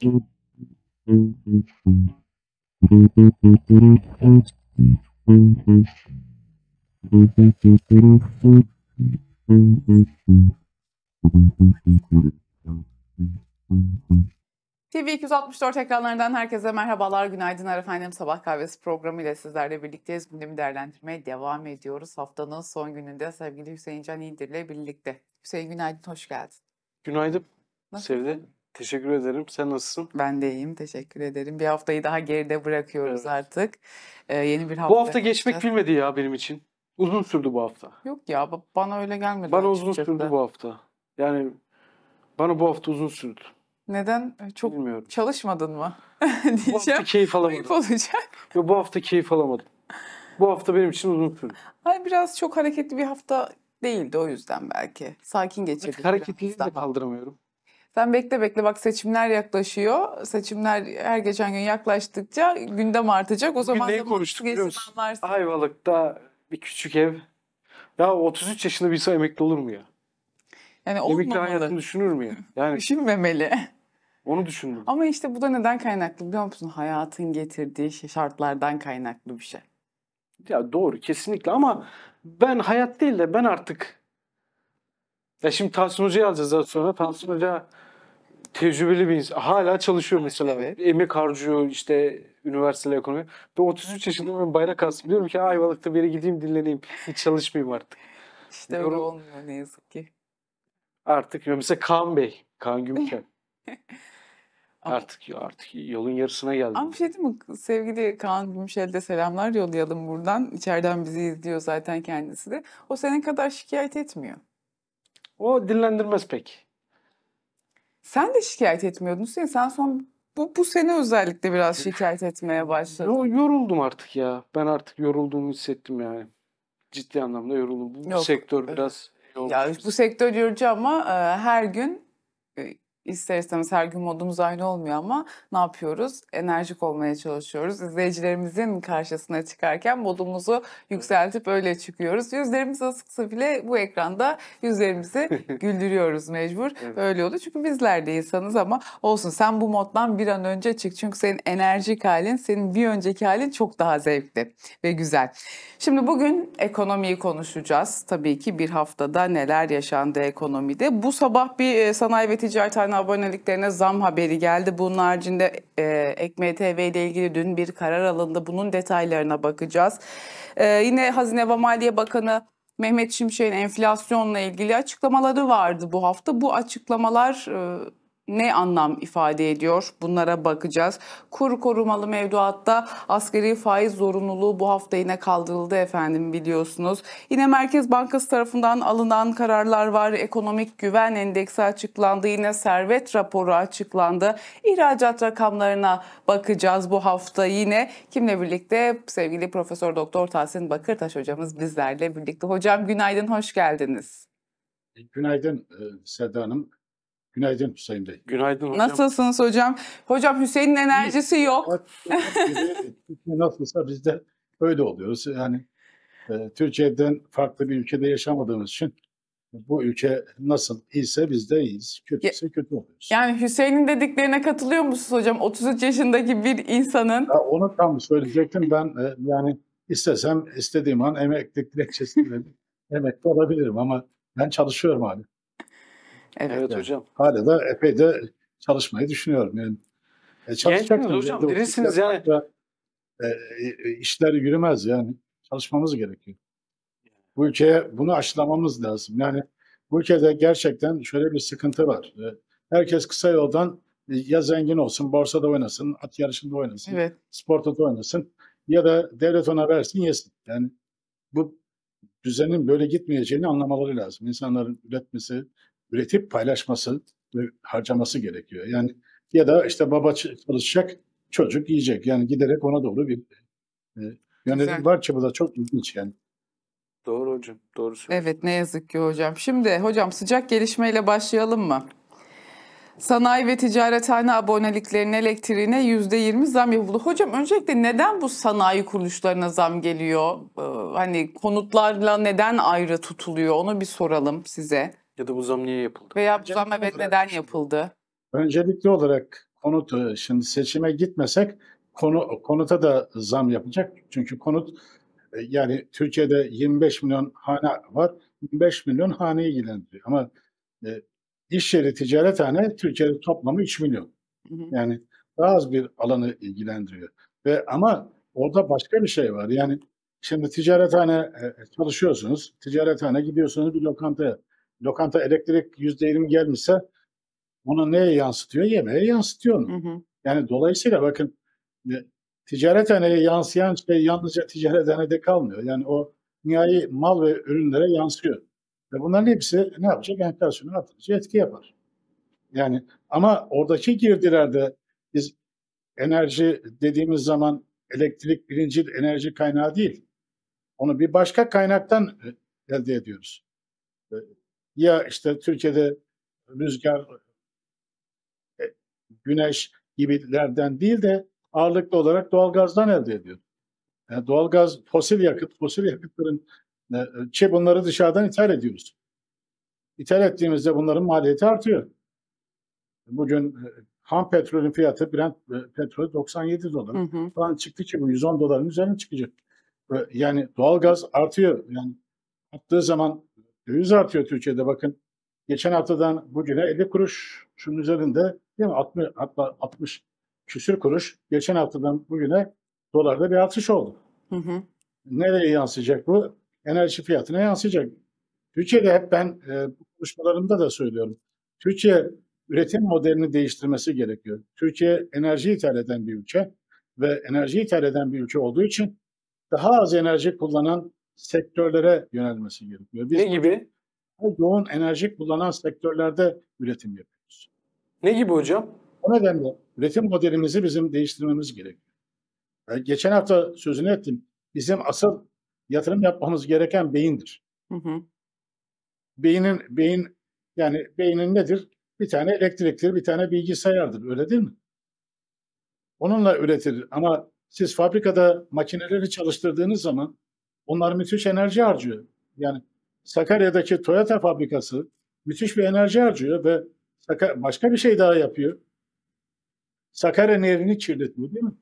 TV 264 ekranlarından herkese merhabalar, günaydın efendim. Sabah kahvesi programı ile sizlerle birlikteyiz. Gündemi değerlendirmeye devam ediyoruz. Haftanın son gününde sevgili Hüseyin Can İldir ile birlikte. Hüseyin günaydın, hoş geldin. Günaydın Nasıl? Sevde. Teşekkür ederim. Sen nasılsın? Ben de iyiyim. Teşekkür ederim. Bir haftayı daha geride bırakıyoruz evet. artık. Ee, yeni bir hafta. Bu hafta geçmek yapacağız. bilmedi ya benim için. Uzun sürdü bu hafta. Yok ya bana öyle gelmedi. Bana uzun çıktı. sürdü bu hafta. Yani bana bu hafta uzun sürdü. Neden? Ee, çok Bilmiyorum. çalışmadın mı? bu hafta keyif alamadım. Ayıp olacak. Yo, bu hafta keyif alamadım. Bu hafta benim için uzun sürdü. Hayır biraz çok hareketli bir hafta değildi o yüzden belki. Sakin geçirdik. Hareketli de kaldıramıyorum. Sen bekle bekle bak seçimler yaklaşıyor. Seçimler her geçen gün yaklaştıkça gündem artacak. O zaman Bugün konuştuk biliyor musun? Anlarsın. Ayvalık'ta bir küçük ev. Ya 33 yaşında bir insan emekli olur mu ya? Yani olmamalı. Emekli hayatını düşünür mü ya? Yani düşünmemeli. Onu düşündüm. Ama işte bu da neden kaynaklı biliyor musun? Hayatın getirdiği şey, şartlardan kaynaklı bir şey. Ya doğru kesinlikle ama ben hayat değil de ben artık ya şimdi Tansun Hoca'yı alacağız daha sonra. Tansun Hoca tecrübeli bir insan. Hala çalışıyor mesela. Evet. Emek harcıyor işte üniversitede ekonomi. Ben 33 yaşındayım ben bayrak astım. Diyorum ki Ayvalık'ta bir yere gideyim dinleneyim. Hiç çalışmayayım artık. İşte Diyorum. öyle olmuyor ne yazık ki. Artık mesela Kaan Bey, Kaan Gümüşen. artık ya, artık yolun yarısına geldim. Ama bir şey mi? Sevgili Kaan Gümüşel'de selamlar yollayalım buradan. İçeriden bizi izliyor zaten kendisi de. O sene kadar şikayet etmiyor. O dinlendirmez pek. Sen de şikayet etmiyordun. Sen, sen son bu, bu sene özellikle biraz şikayet etmeye başladın. Yo, yoruldum artık ya. Ben artık yorulduğumu hissettim yani. Ciddi anlamda yoruldum. Bu Yok. sektör e, biraz yoruldu. Ya bu sektör yorucu ama e, her gün ister istemez her gün modumuz aynı olmuyor ama ne yapıyoruz? Enerjik olmaya çalışıyoruz. İzleyicilerimizin karşısına çıkarken modumuzu yükseltip öyle çıkıyoruz. Yüzlerimiz asıksa bile bu ekranda yüzlerimizi güldürüyoruz mecbur. Evet. Öyle oluyor. Çünkü bizler de insanız ama olsun sen bu moddan bir an önce çık. Çünkü senin enerjik halin, senin bir önceki halin çok daha zevkli ve güzel. Şimdi bugün ekonomiyi konuşacağız. Tabii ki bir haftada neler yaşandı ekonomide. Bu sabah bir e, sanayi ve ticaret aboneliklerine zam haberi geldi. Bunun haricinde e, Ekmeğe TV ile ilgili dün bir karar alındı. Bunun detaylarına bakacağız. E, yine Hazine ve Maliye Bakanı Mehmet Şimşek'in enflasyonla ilgili açıklamaları vardı bu hafta. Bu açıklamalar e, ne anlam ifade ediyor? Bunlara bakacağız. Kur korumalı mevduatta askeri faiz zorunluluğu bu hafta yine kaldırıldı efendim biliyorsunuz. Yine Merkez Bankası tarafından alınan kararlar var. Ekonomik güven endeksi açıklandı. Yine servet raporu açıklandı. İhracat rakamlarına bakacağız bu hafta yine. Kimle birlikte? Sevgili Profesör Doktor Tahsin Bakırtaş hocamız bizlerle birlikte. Hocam günaydın, hoş geldiniz. Günaydın e, Seda Hanım. Günaydın Hüseyin Bey. Günaydın hocam. Nasılsınız hocam? Hocam Hüseyin'in enerjisi İyi. yok. Nasılsa biz de öyle oluyoruz. Yani e, Türkiye'den farklı bir ülkede yaşamadığımız için bu ülke nasıl iyiyse biz de iyiyiz. Kötüyse ya, kötü oluyoruz. Yani Hüseyin'in dediklerine katılıyor musunuz hocam? 33 yaşındaki bir insanın. Ya onu tam söyleyecektim ben. E, yani istesem istediğim an emeklilik dilekçesiyle emekli olabilirim ama ben çalışıyorum abi. Evet, evet hocam. Hala da epey de çalışmayı düşünüyorum. Yani, e, Gençsiniz hocam, dirisiniz yani. Da, e, e, işler yürümez yani. Çalışmamız gerekiyor. Bu ülkeye bunu aşılamamız lazım. Yani bu ülkede gerçekten şöyle bir sıkıntı var. E, herkes kısa yoldan e, ya zengin olsun, borsada oynasın, at yarışında oynasın, evet. sportada oynasın ya da devlet ona versin yesin. Yani bu düzenin böyle gitmeyeceğini anlamaları lazım. İnsanların üretmesi, üretip paylaşması ve harcaması gerekiyor. Yani ya da işte baba çalışacak, çocuk yiyecek. Yani giderek ona doğru bir e, yönelim var bu da çok ilginç yani. Doğru hocam, doğru söylüyorsun. Evet ne yazık ki hocam. Şimdi hocam sıcak gelişmeyle başlayalım mı? Sanayi ve ticarethane aboneliklerinin elektriğine yüzde yirmi zam yapıldı. Hocam öncelikle neden bu sanayi kuruluşlarına zam geliyor? Ee, hani konutlarla neden ayrı tutuluyor onu bir soralım size. Ya da bu zam niye yapıldı? Veya bu zam evet neden yapıldı? Öncelikli olarak konut e, şimdi seçime gitmesek konu, konuta da zam yapacak. Çünkü konut e, yani Türkiye'de 25 milyon hane var. 25 milyon hane ilgilendiriyor. Ama e, iş yeri ticaret hane Türkiye'de toplamı 3 milyon. Yani daha az bir alanı ilgilendiriyor. Ve ama orada başka bir şey var. Yani şimdi ticarethane e, e, çalışıyorsunuz. ticaret hane gidiyorsunuz bir lokantaya lokanta elektrik yüzde %20 gelmişse bunu neye yansıtıyor? Yemeğe yansıtıyor. Mu? Hı hı. Yani dolayısıyla bakın e, ticarethaneye yansıyan şey yalnızca de kalmıyor. Yani o nihai mal ve ürünlere yansıyor. Ve bunların hepsi ne yapacak? Enflasyonu artırıcı etki yapar. Yani ama oradaki girdilerde biz enerji dediğimiz zaman elektrik birinci enerji kaynağı değil. Onu bir başka kaynaktan e, elde ediyoruz. E, ya işte Türkiye'de rüzgar, e, güneş gibilerden değil de ağırlıklı olarak doğalgazdan elde ediyor. Yani doğalgaz fosil yakıt, fosil yakıtların şey bunları dışarıdan ithal ediyoruz. İthal ettiğimizde bunların maliyeti artıyor. Bugün e, ham petrolün fiyatı Brent e, petrol 97 dolar hı hı. falan çıktı ki bu 110 doların üzerine çıkacak. Yani doğalgaz artıyor. Yani attığı zaman Döviz artıyor Türkiye'de bakın. Geçen haftadan bugüne 50 kuruş şunun üzerinde değil mi? 60, hatta 60 küsür kuruş. Geçen haftadan bugüne dolarda bir artış oldu. Hı hı. Nereye yansıyacak bu? Enerji fiyatına yansıyacak. Türkiye'de hep ben e, konuşmalarımda da söylüyorum. Türkiye üretim modelini değiştirmesi gerekiyor. Türkiye enerji ithal eden bir ülke ve enerji ithal eden bir ülke olduğu için daha az enerji kullanan sektörlere yönelmesi gerekiyor. Biz ne gibi? Yoğun enerji kullanan sektörlerde üretim yapıyoruz. Ne gibi hocam? O nedenle üretim modelimizi bizim değiştirmemiz gerekiyor. Yani geçen hafta sözünü ettim. Bizim asıl yatırım yapmamız gereken beyindir. Hı hı. Beynin beyin yani beynin nedir? Bir tane elektriktir, bir tane bilgisayardır. Öyle değil mi? Onunla üretir ama siz fabrikada makineleri çalıştırdığınız zaman onlar müthiş enerji harcıyor. Yani Sakarya'daki Toyota fabrikası müthiş bir enerji harcıyor ve başka bir şey daha yapıyor. Sakarya Nehri'ni kirletiyor değil mi?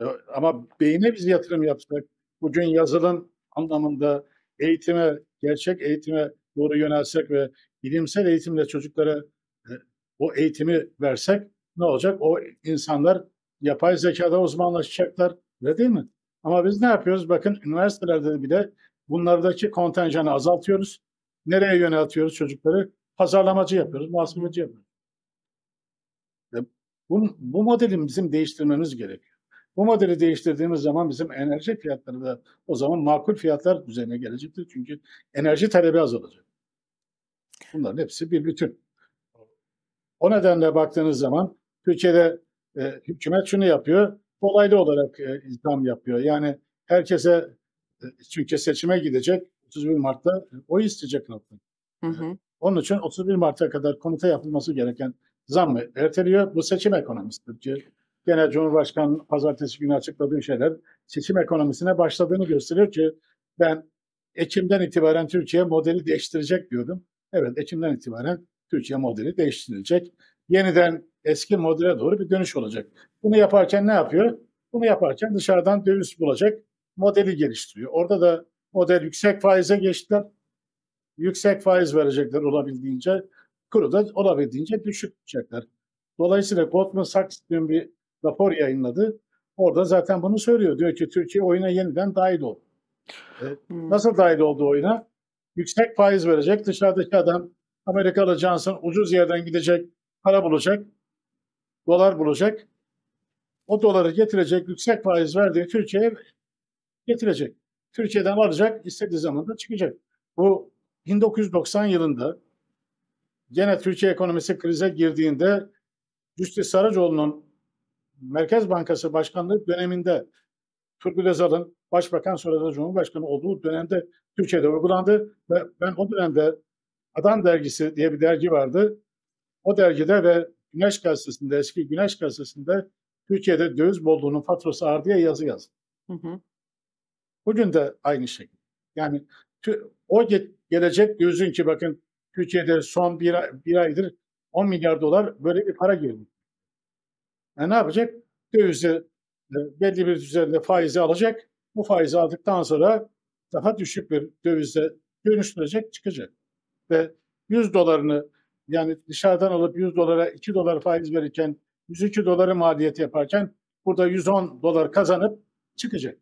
E, ama beyine biz yatırım yapsak, bugün yazılım anlamında eğitime, gerçek eğitime doğru yönelsek ve bilimsel eğitimle çocuklara e, o eğitimi versek ne olacak? O insanlar yapay zekada uzmanlaşacaklar. Öyle değil mi? Ama biz ne yapıyoruz? Bakın üniversitelerde bir de bunlardaki kontenjanı azaltıyoruz. Nereye yöneltiyoruz çocukları? Pazarlamacı yapıyoruz, muhasebeci yapıyoruz. Bu, bu modeli bizim değiştirmemiz gerekiyor. Bu modeli değiştirdiğimiz zaman bizim enerji fiyatları da o zaman makul fiyatlar düzeyine gelecektir. Çünkü enerji talebi azalacak. Bunların hepsi bir bütün. O nedenle baktığınız zaman Türkiye'de e, hükümet şunu yapıyor dolaylı olarak e, zam yapıyor. Yani herkese e, çünkü seçime gidecek 31 Mart'ta e, o isteyecek nokta. Hı hı. Onun için 31 Mart'a kadar konuta yapılması gereken zammı erteliyor. Bu seçim ekonomisidir ki gene Cumhurbaşkanı pazartesi günü açıkladığı şeyler seçim ekonomisine başladığını gösteriyor ki ben Ekim'den itibaren Türkiye modeli değiştirecek diyordum. Evet Ekim'den itibaren Türkiye modeli değiştirilecek. Yeniden eski modele doğru bir dönüş olacak. Bunu yaparken ne yapıyor? Bunu yaparken dışarıdan döviz bulacak modeli geliştiriyor. Orada da model yüksek faize geçtiler. Yüksek faiz verecekler olabildiğince. Kuru da olabildiğince düşük tutacaklar. Dolayısıyla Goldman Sachs dün bir rapor yayınladı. Orada zaten bunu söylüyor. Diyor ki Türkiye oyuna yeniden dahil oldu. E, hmm. Nasıl dahil oldu oyuna? Yüksek faiz verecek. Dışarıdaki adam Amerikalı Johnson ucuz yerden gidecek, para bulacak dolar bulacak. O doları getirecek, yüksek faiz verdiği Türkiye'ye getirecek. Türkiye'den alacak, istediği zaman da çıkacak. Bu 1990 yılında gene Türkiye ekonomisi krize girdiğinde Rüştü Saracoğlu'nun Merkez Bankası Başkanlığı döneminde Turgut Özal'ın Başbakan sonra da Cumhurbaşkanı olduğu dönemde Türkiye'de uygulandı ve ben o dönemde Adam Dergisi diye bir dergi vardı. O dergide ve Güneş Gazetesi'nde, eski Güneş Gazetesi'nde Türkiye'de döviz bolluğunun faturası ağır diye yazı yazdı. Hı hı. Bugün de aynı şekilde. Yani o ge gelecek dövizin ki bakın Türkiye'de son bir, ay, bir aydır 10 milyar dolar böyle bir para girdi. Yani e ne yapacak? Dövizi e, belli bir düzeyde faizi alacak. Bu faizi aldıktan sonra daha düşük bir dövizle dönüştürecek, çıkacak. Ve 100 dolarını yani dışarıdan alıp 100 dolara 2 dolar faiz verirken 102 doları maliyeti yaparken burada 110 dolar kazanıp çıkacak.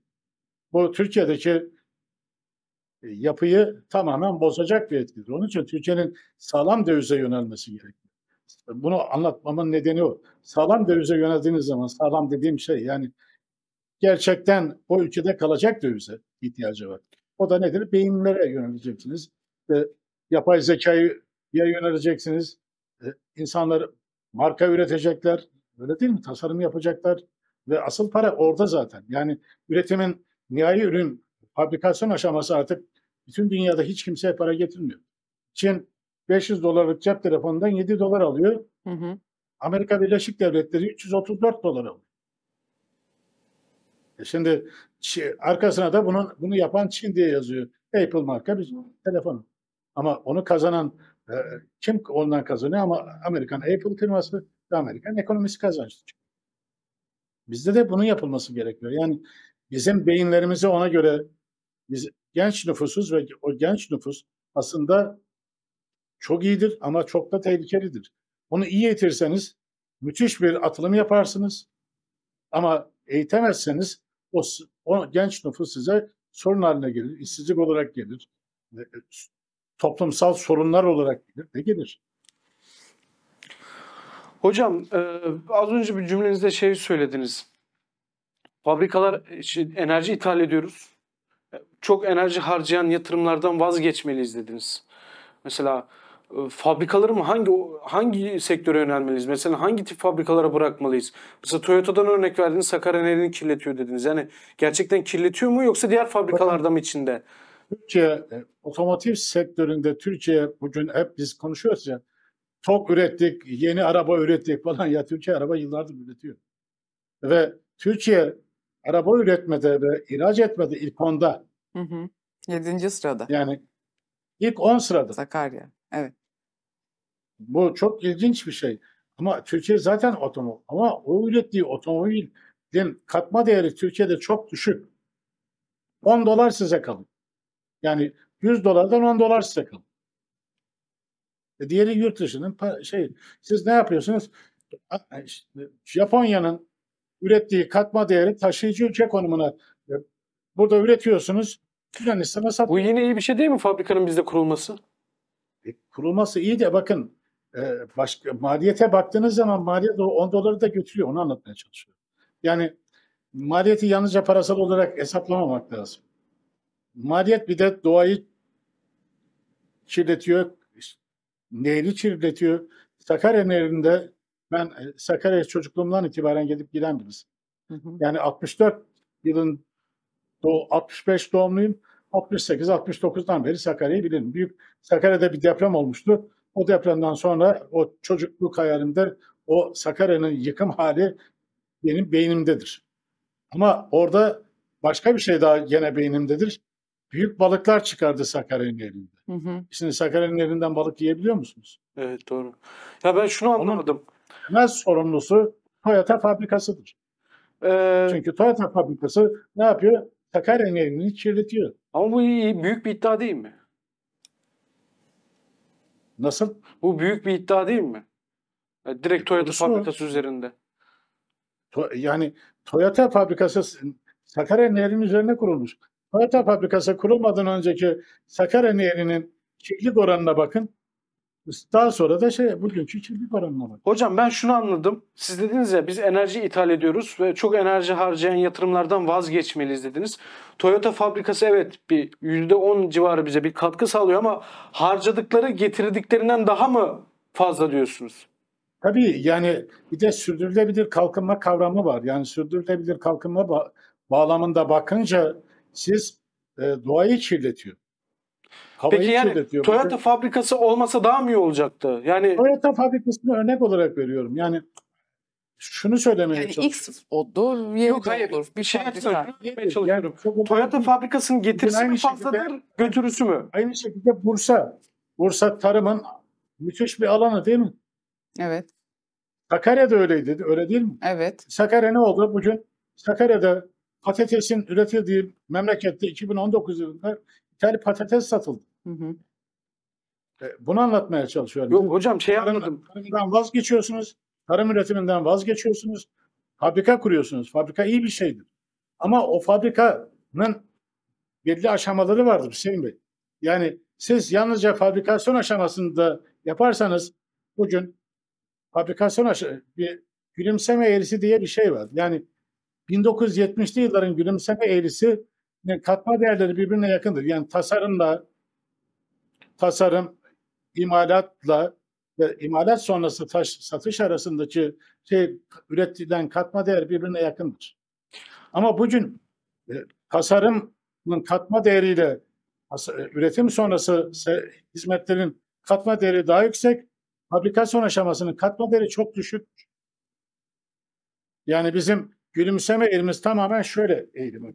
Bu Türkiye'deki e, yapıyı tamamen bozacak bir etkidir. Onun için Türkiye'nin sağlam dövize yönelmesi gerekiyor. Bunu anlatmamın nedeni o. Sağlam dövize yöneldiğiniz zaman sağlam dediğim şey yani gerçekten o ülkede kalacak dövize ihtiyacı var. O da nedir? Beyinlere yöneleceksiniz. Ve yapay zekayı ya yöneleceksiniz. E, insanlar marka üretecekler. Öyle değil mi? Tasarım yapacaklar. Ve asıl para orada zaten. Yani üretimin nihai ürün fabrikasyon aşaması artık bütün dünyada hiç kimseye para getirmiyor. Çin 500 dolarlık cep telefonundan 7 dolar alıyor. Hı hı. Amerika Birleşik Devletleri 334 dolar alıyor. E şimdi arkasına da bunun bunu yapan Çin diye yazıyor. Apple marka bir telefon. Ama onu kazanan e, kim ondan kazanıyor ama Amerikan Apple firması ve Amerikan ekonomisi kazançlı. Bizde de bunun yapılması gerekiyor. Yani bizim beyinlerimizi ona göre biz genç nüfusuz ve o genç nüfus aslında çok iyidir ama çok da tehlikelidir. Onu iyi eğitirseniz müthiş bir atılım yaparsınız ama eğitemezseniz o, o genç nüfus size sorun haline gelir, işsizlik olarak gelir, e, toplumsal sorunlar olarak gelir ne gelir? Hocam e, az önce bir cümlenizde şey söylediniz. Fabrikalar için enerji ithal ediyoruz. E, çok enerji harcayan yatırımlardan vazgeçmeliyiz dediniz. Mesela e, fabrikaları mı hangi hangi sektöre yönelmeliyiz? Mesela hangi tip fabrikalara bırakmalıyız? Mesela Toyota'dan örnek verdiniz Sakarya Nehri'ni kirletiyor dediniz. Yani gerçekten kirletiyor mu yoksa diğer fabrikalarda mı içinde? Türkiye e, otomotiv sektöründe Türkiye bugün hep biz konuşuyoruz ya tok ürettik, yeni araba ürettik falan ya Türkiye araba yıllardır üretiyor. Ve Türkiye araba üretmede ve ihraç etmede ilk onda. Hı hı. Yedinci sırada. Yani ilk on sırada. Sakarya. Evet. Bu çok ilginç bir şey. Ama Türkiye zaten otomobil. Ama o ürettiği otomobilin katma değeri Türkiye'de çok düşük. 10 dolar size kalın. Yani 100 dolardan 10 dolar size kalır. E diğeri yurt dışının şey. Siz ne yapıyorsunuz? E, Japonya'nın ürettiği katma değeri taşıyıcı ülke konumuna e, burada üretiyorsunuz. Yunanistan'a satıyor. Bu yine iyi bir şey değil mi fabrikanın bizde kurulması? E, kurulması iyi de bakın e, başka maliyete baktığınız zaman maliyet 10 doları da götürüyor. Onu anlatmaya çalışıyorum. Yani maliyeti yalnızca parasal olarak hesaplamamak lazım maliyet bir de doğayı kirletiyor, nehri kirletiyor. Sakarya Nehri'nde ben e, Sakarya çocukluğumdan itibaren gidip giden birisi. Yani 64 yılın 65 doğumluyum. 68-69'dan beri Sakarya'yı bilirim. Büyük Sakarya'da bir deprem olmuştu. O depremden sonra o çocukluk hayalimde o Sakarya'nın yıkım hali benim beynimdedir. Ama orada başka bir şey daha gene beynimdedir. Büyük balıklar çıkardı Sakarya'nın elinde. Hı hı. Şimdi Sakarya'nın elinden balık yiyebiliyor musunuz? Evet doğru. Ya ben şunu anlamadım. Onun temel sorumlusu Toyota fabrikasıdır. Ee... Çünkü Toyota fabrikası ne yapıyor? Sakarya'nın elini kirletiyor. Ama bu iyi, büyük bir iddia değil mi? Nasıl? Bu büyük bir iddia değil mi? Yani e, direkt e, Toyota fabrikası o. üzerinde. To- yani Toyota fabrikası Sakarya Nehri'nin üzerine kurulmuş. Toyota fabrikası kurulmadan önceki Sakarya Nehri'nin çiftlik oranına bakın. Daha sonra da şey bugünkü çiftlik oranına bakın. Hocam ben şunu anladım. Siz dediniz ya biz enerji ithal ediyoruz ve çok enerji harcayan yatırımlardan vazgeçmeliyiz dediniz. Toyota fabrikası evet bir %10 civarı bize bir katkı sağlıyor ama harcadıkları getirdiklerinden daha mı fazla diyorsunuz? Tabii yani bir de sürdürülebilir kalkınma kavramı var. Yani sürdürülebilir kalkınma ba- bağlamında bakınca siz e, doğayı kirletiyor. Havayı Peki yani kirletiyor. Toyota Bakın, fabrikası olmasa daha mı iyi olacaktı? Yani Toyota fabrikasını örnek olarak veriyorum. Yani şunu söylemeye yani çalışıyorum. X odur, Y Yok, hayır. olur. Bir şey söylemeye çalışıyorum. Yani, Toyota fabrikasının getirisi mi fazladır, şekilde, götürüsü mü? Aynı şekilde Bursa. Bursa tarımın müthiş bir alanı değil mi? Evet. Sakarya da öyleydi, öyle değil mi? Evet. Sakarya ne oldu? Bugün Sakarya'da patatesin üretildiği memlekette 2019 yılında İtalya patates satıldı. Hı hı. E, bunu anlatmaya çalışıyorum. Yok hocam şey anladım. Tarımdan vazgeçiyorsunuz. Tarım üretiminden vazgeçiyorsunuz. Fabrika kuruyorsunuz. Fabrika iyi bir şeydir. Ama o fabrikanın belli aşamaları vardır Hüseyin Bey. Yani siz yalnızca fabrikasyon aşamasında yaparsanız bugün fabrikasyon aşaması bir gülümseme eğrisi diye bir şey var. Yani 1970'li yılların gülümseme eğrisi yani e, katma değerleri birbirine yakındır. Yani tasarımla, tasarım, imalatla ve imalat sonrası taş, satış arasındaki şey üretilen katma değer birbirine yakındır. Ama bugün e, tasarımın katma değeriyle e, üretim sonrası hizmetlerin katma değeri daha yüksek, fabrikasyon aşamasının katma değeri çok düşük. Yani bizim gülümseme eğilimimiz tamamen şöyle eğilimi.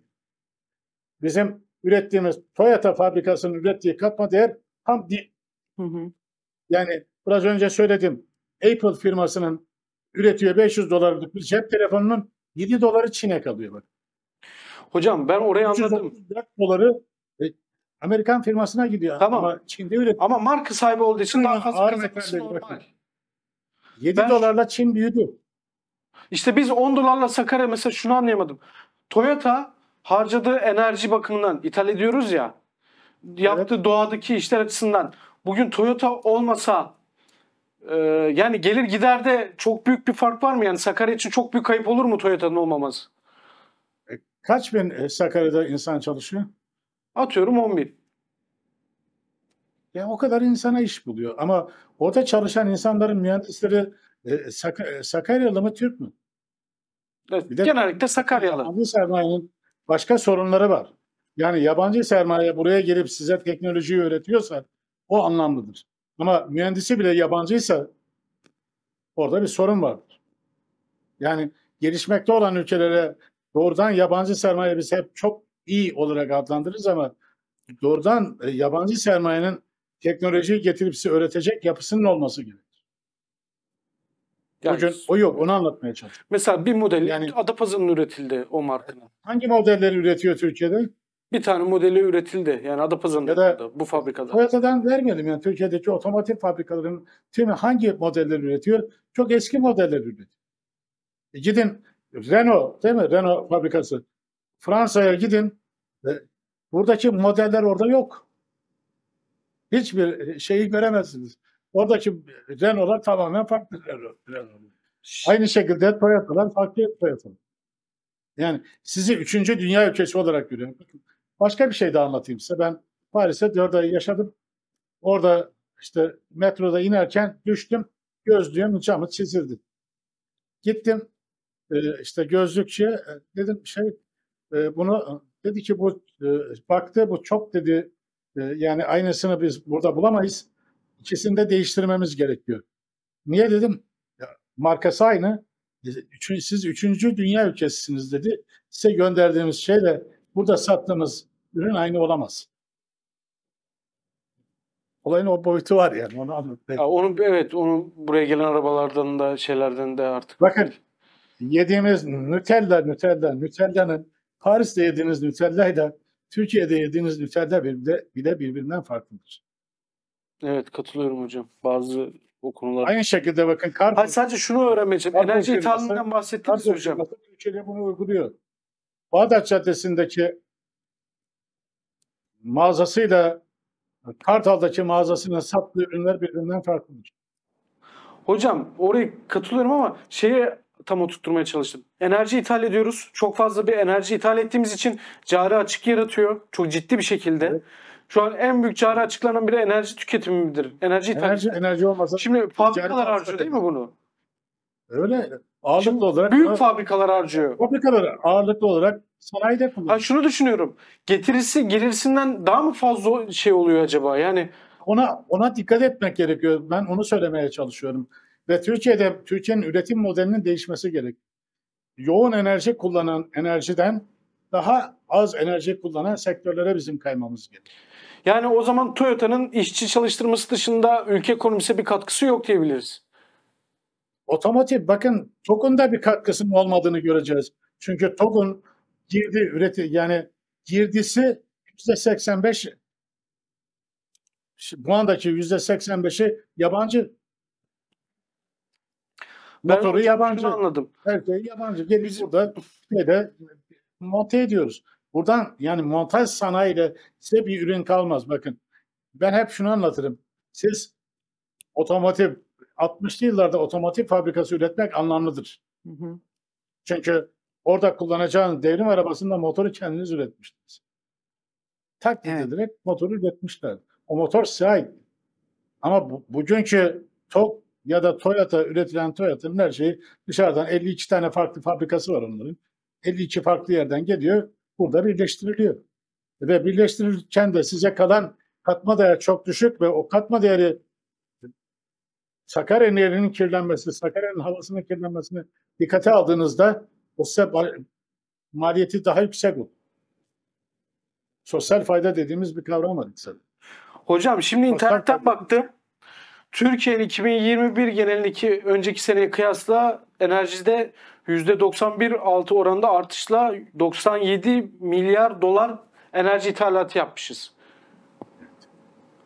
Bizim ürettiğimiz Toyota fabrikasının ürettiği katma değer tam değil. Yani biraz önce söyledim. Apple firmasının üretiyor 500 dolarlık bir cep telefonunun 7 doları Çin'e kalıyor bak. Hocam ben orayı anladım. 4 doları e, Amerikan firmasına gidiyor. Tamam. Ama Çin'de üretiyor. Ama marka sahibi olduğu için daha fazla kazanması normal. 7 ben... dolarla Çin büyüdü. İşte biz 10 dolarla Sakarya mesela şunu anlayamadım. Toyota harcadığı enerji bakımından ithal ediyoruz ya. Yaptığı evet. doğadaki işler açısından. Bugün Toyota olmasa e, yani gelir giderde çok büyük bir fark var mı? Yani Sakarya için çok büyük kayıp olur mu Toyota'nın olmaması? E, kaç bin e, Sakarya'da insan çalışıyor? Atıyorum 10 bin. Yani o kadar insana iş buluyor. Ama orada çalışan insanların mühendisleri e, Sak- e, Sakaryalı mı Türk mü? Bir de Genellikle Sakaryalı. Yabancı sermayenin başka sorunları var. Yani yabancı sermaye buraya gelip size teknolojiyi öğretiyorsa o anlamlıdır. Ama mühendisi bile yabancıysa orada bir sorun vardır. Yani gelişmekte olan ülkelere doğrudan yabancı sermaye biz hep çok iyi olarak adlandırırız ama doğrudan e, yabancı sermayenin teknolojiyi getirip size öğretecek yapısının olması gerekir. Yani, Bugün o yok onu anlatmaya çalışıyorum. Mesela bir model yani, Adapazarı'nın üretildi o markanın. Hangi modelleri üretiyor Türkiye'de? Bir tane modeli üretildi. Yani Adapazarı'nda ya da, bu fabrikada. Toyota'dan vermeyelim yani Türkiye'deki otomotiv fabrikalarının tümü hangi modelleri üretiyor? Çok eski modeller üretiyor. E gidin Renault değil mi? Renault fabrikası. Fransa'ya gidin. E, buradaki modeller orada yok. Hiçbir şeyi göremezsiniz. Oradaki Renault'lar tamamen farklı Renault. Aynı şekilde Toyota'lar farklı Toyota. Yani sizi üçüncü dünya ülkesi olarak görüyorum. Başka bir şey de anlatayım size. Ben Paris'te dört ay yaşadım. Orada işte metroda inerken düştüm. Gözlüğüm camı çizildi. Gittim e, işte gözlükçüye e, dedim şey e, bunu dedi ki bu baktı bu çok dedi yani aynısını biz burada bulamayız. İkisini de değiştirmemiz gerekiyor. Niye dedim? Ya, markası aynı. Üçüncü, siz üçüncü dünya ülkesisiniz dedi. Size gönderdiğimiz şeyle burada sattığımız ürün aynı olamaz. Olayın o boyutu var yani onu Ya onun evet onu buraya gelen arabalardan da şeylerden de artık. Bakın yediğimiz Nutella, Nutella, Nutella'nın Paris'te yediğiniz Nutella'yla Türkiye'de yediğiniz Nutella bile, bile birbirinden farklıdır. Evet katılıyorum hocam. Bazı o konular. Aynı şekilde bakın kar. Hayır, sadece şunu öğrenmeyeceğim. Kar Enerji ithalinden bahsettiniz kar hocam. Türkiye bunu uyguluyor. Bağdat Caddesi'ndeki mağazasıyla Kartal'daki mağazasının sattığı ürünler birbirinden farklı. Hocam oraya katılıyorum ama şeye tam oturtmaya çalıştım. Enerji ithal ediyoruz. Çok fazla bir enerji ithal ettiğimiz için cari açık yaratıyor. Çok ciddi bir şekilde. Evet. Şu an en büyük çare açıklanan biri enerji tüketimidir. Enerji enerji, enerji olmasa. Şimdi fabrikalar harcıyor değil mi bunu? Öyle. Ağırlıklı Şimdi olarak büyük fabrikalar harcıyor. Fabrikalar ağırlıklı olarak sanayide kullanıyor. Ha şunu düşünüyorum. Getirisi gelirsinden daha mı fazla şey oluyor acaba? Yani ona ona dikkat etmek gerekiyor. Ben onu söylemeye çalışıyorum. Ve Türkiye'de Türkiye'nin üretim modelinin değişmesi gerek. Yoğun enerji kullanan enerjiden daha az enerji kullanan sektörlere bizim kaymamız gerekiyor. Yani o zaman Toyota'nın işçi çalıştırması dışında ülke ekonomisine bir katkısı yok diyebiliriz. Otomotiv bakın TOG'un da bir katkısının olmadığını göreceğiz. Çünkü TOG'un girdi üreti yani girdisi yüzde %85 bu andaki yüzde %85'i yabancı ben motoru yabancı. Anladım. Her şey yabancı. Gelip Biz... burada şeyde monte ediyoruz. Buradan yani montaj sanayiyle size bir ürün kalmaz. Bakın ben hep şunu anlatırım. Siz otomotiv 60'lı yıllarda otomotiv fabrikası üretmek anlamlıdır. Hı hı. Çünkü orada kullanacağınız devrim arabasında motoru kendiniz üretmiştiniz. Taklit evet. ederek motoru üretmişler. O motor sahip. Ama bu, bugünkü Tok ya da Toyota üretilen Toyota'nın her şeyi dışarıdan 52 tane farklı fabrikası var onların. 52 farklı yerden geliyor burada birleştiriliyor. Ve birleştirirken de size kalan katma değer çok düşük ve o katma değeri Sakarya'nın yerinin kirlenmesi, Sakarya'nın havasının kirlenmesini dikkate aldığınızda o size maliyeti daha yüksek olur. Sosyal fayda dediğimiz bir kavram var insanın. Hocam şimdi internetten baktım. Türkiye 2021 genelindeki önceki seneye kıyasla enerjide %91.6 oranında artışla 97 milyar dolar enerji ithalatı yapmışız.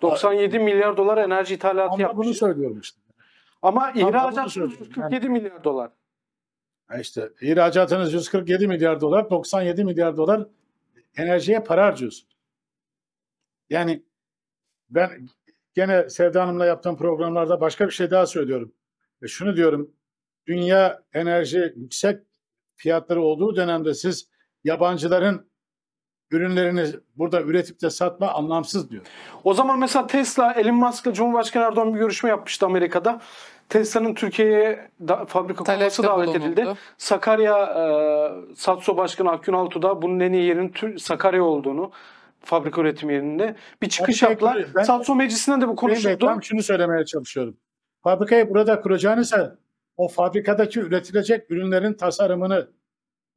97 milyar dolar enerji ithalatı Ama yapmışız. bunu söylüyorum işte. Ama Tam ihracat bunu söyledim. milyar dolar. İşte ihracatınız 147 milyar dolar, 97 milyar dolar enerjiye para harcıyorsunuz. Yani ben gene Sevda Hanım'la yaptığım programlarda başka bir şey daha söylüyorum. E şunu diyorum, dünya enerji yüksek fiyatları olduğu dönemde siz yabancıların ürünlerini burada üretip de satma anlamsız diyor. O zaman mesela Tesla, Elon Musk'la Cumhurbaşkanı Erdoğan bir görüşme yapmıştı Amerika'da. Tesla'nın Türkiye'ye da, fabrika kurması davet edildi. Sakarya e, Satso Başkanı Akgün Altuğ da bunun en iyi yerinin Tür- Sakarya olduğunu, fabrika üretim yerinde. Bir çıkış Onu şey yaptılar. Ben, Meclisi'nden de bu konuşuldu. Ben şunu söylemeye çalışıyorum. Fabrikayı burada kuracağınızsa o fabrikadaki üretilecek ürünlerin tasarımını,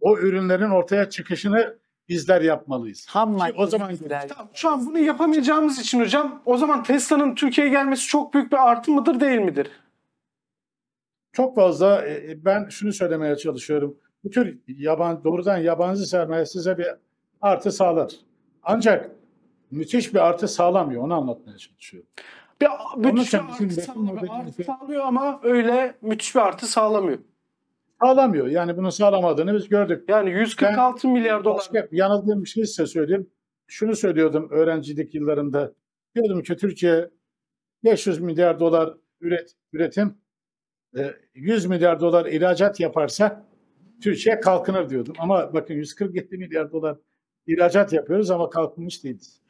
o ürünlerin ortaya çıkışını bizler yapmalıyız. Ham Ki o zaman tamam, şu an bunu yapamayacağımız için hocam o zaman Tesla'nın Türkiye'ye gelmesi çok büyük bir artı mıdır değil midir? Çok fazla e, e, ben şunu söylemeye çalışıyorum. Bu tür yaban, doğrudan yabancı sermaye size bir artı sağlar. Ancak müthiş bir artı sağlamıyor. Onu anlatmaya çalışıyorum. Bir, müthiş bir artı, sağlamıyor, sağlıyor ama öyle müthiş bir artı sağlamıyor. Sağlamıyor. Yani bunu sağlamadığını biz gördük. Yani 146 ben, milyar dolar. Başka, yanıldığım bir şey size söyleyeyim. Şunu söylüyordum öğrencilik yıllarında. Diyordum ki Türkiye 500 milyar dolar üret, üretim 100 e, milyar dolar ihracat yaparsa Türkiye kalkınır diyordum. Ama bakın 147 milyar dolar İhracat yapıyoruz ama kalkınmış değiliz.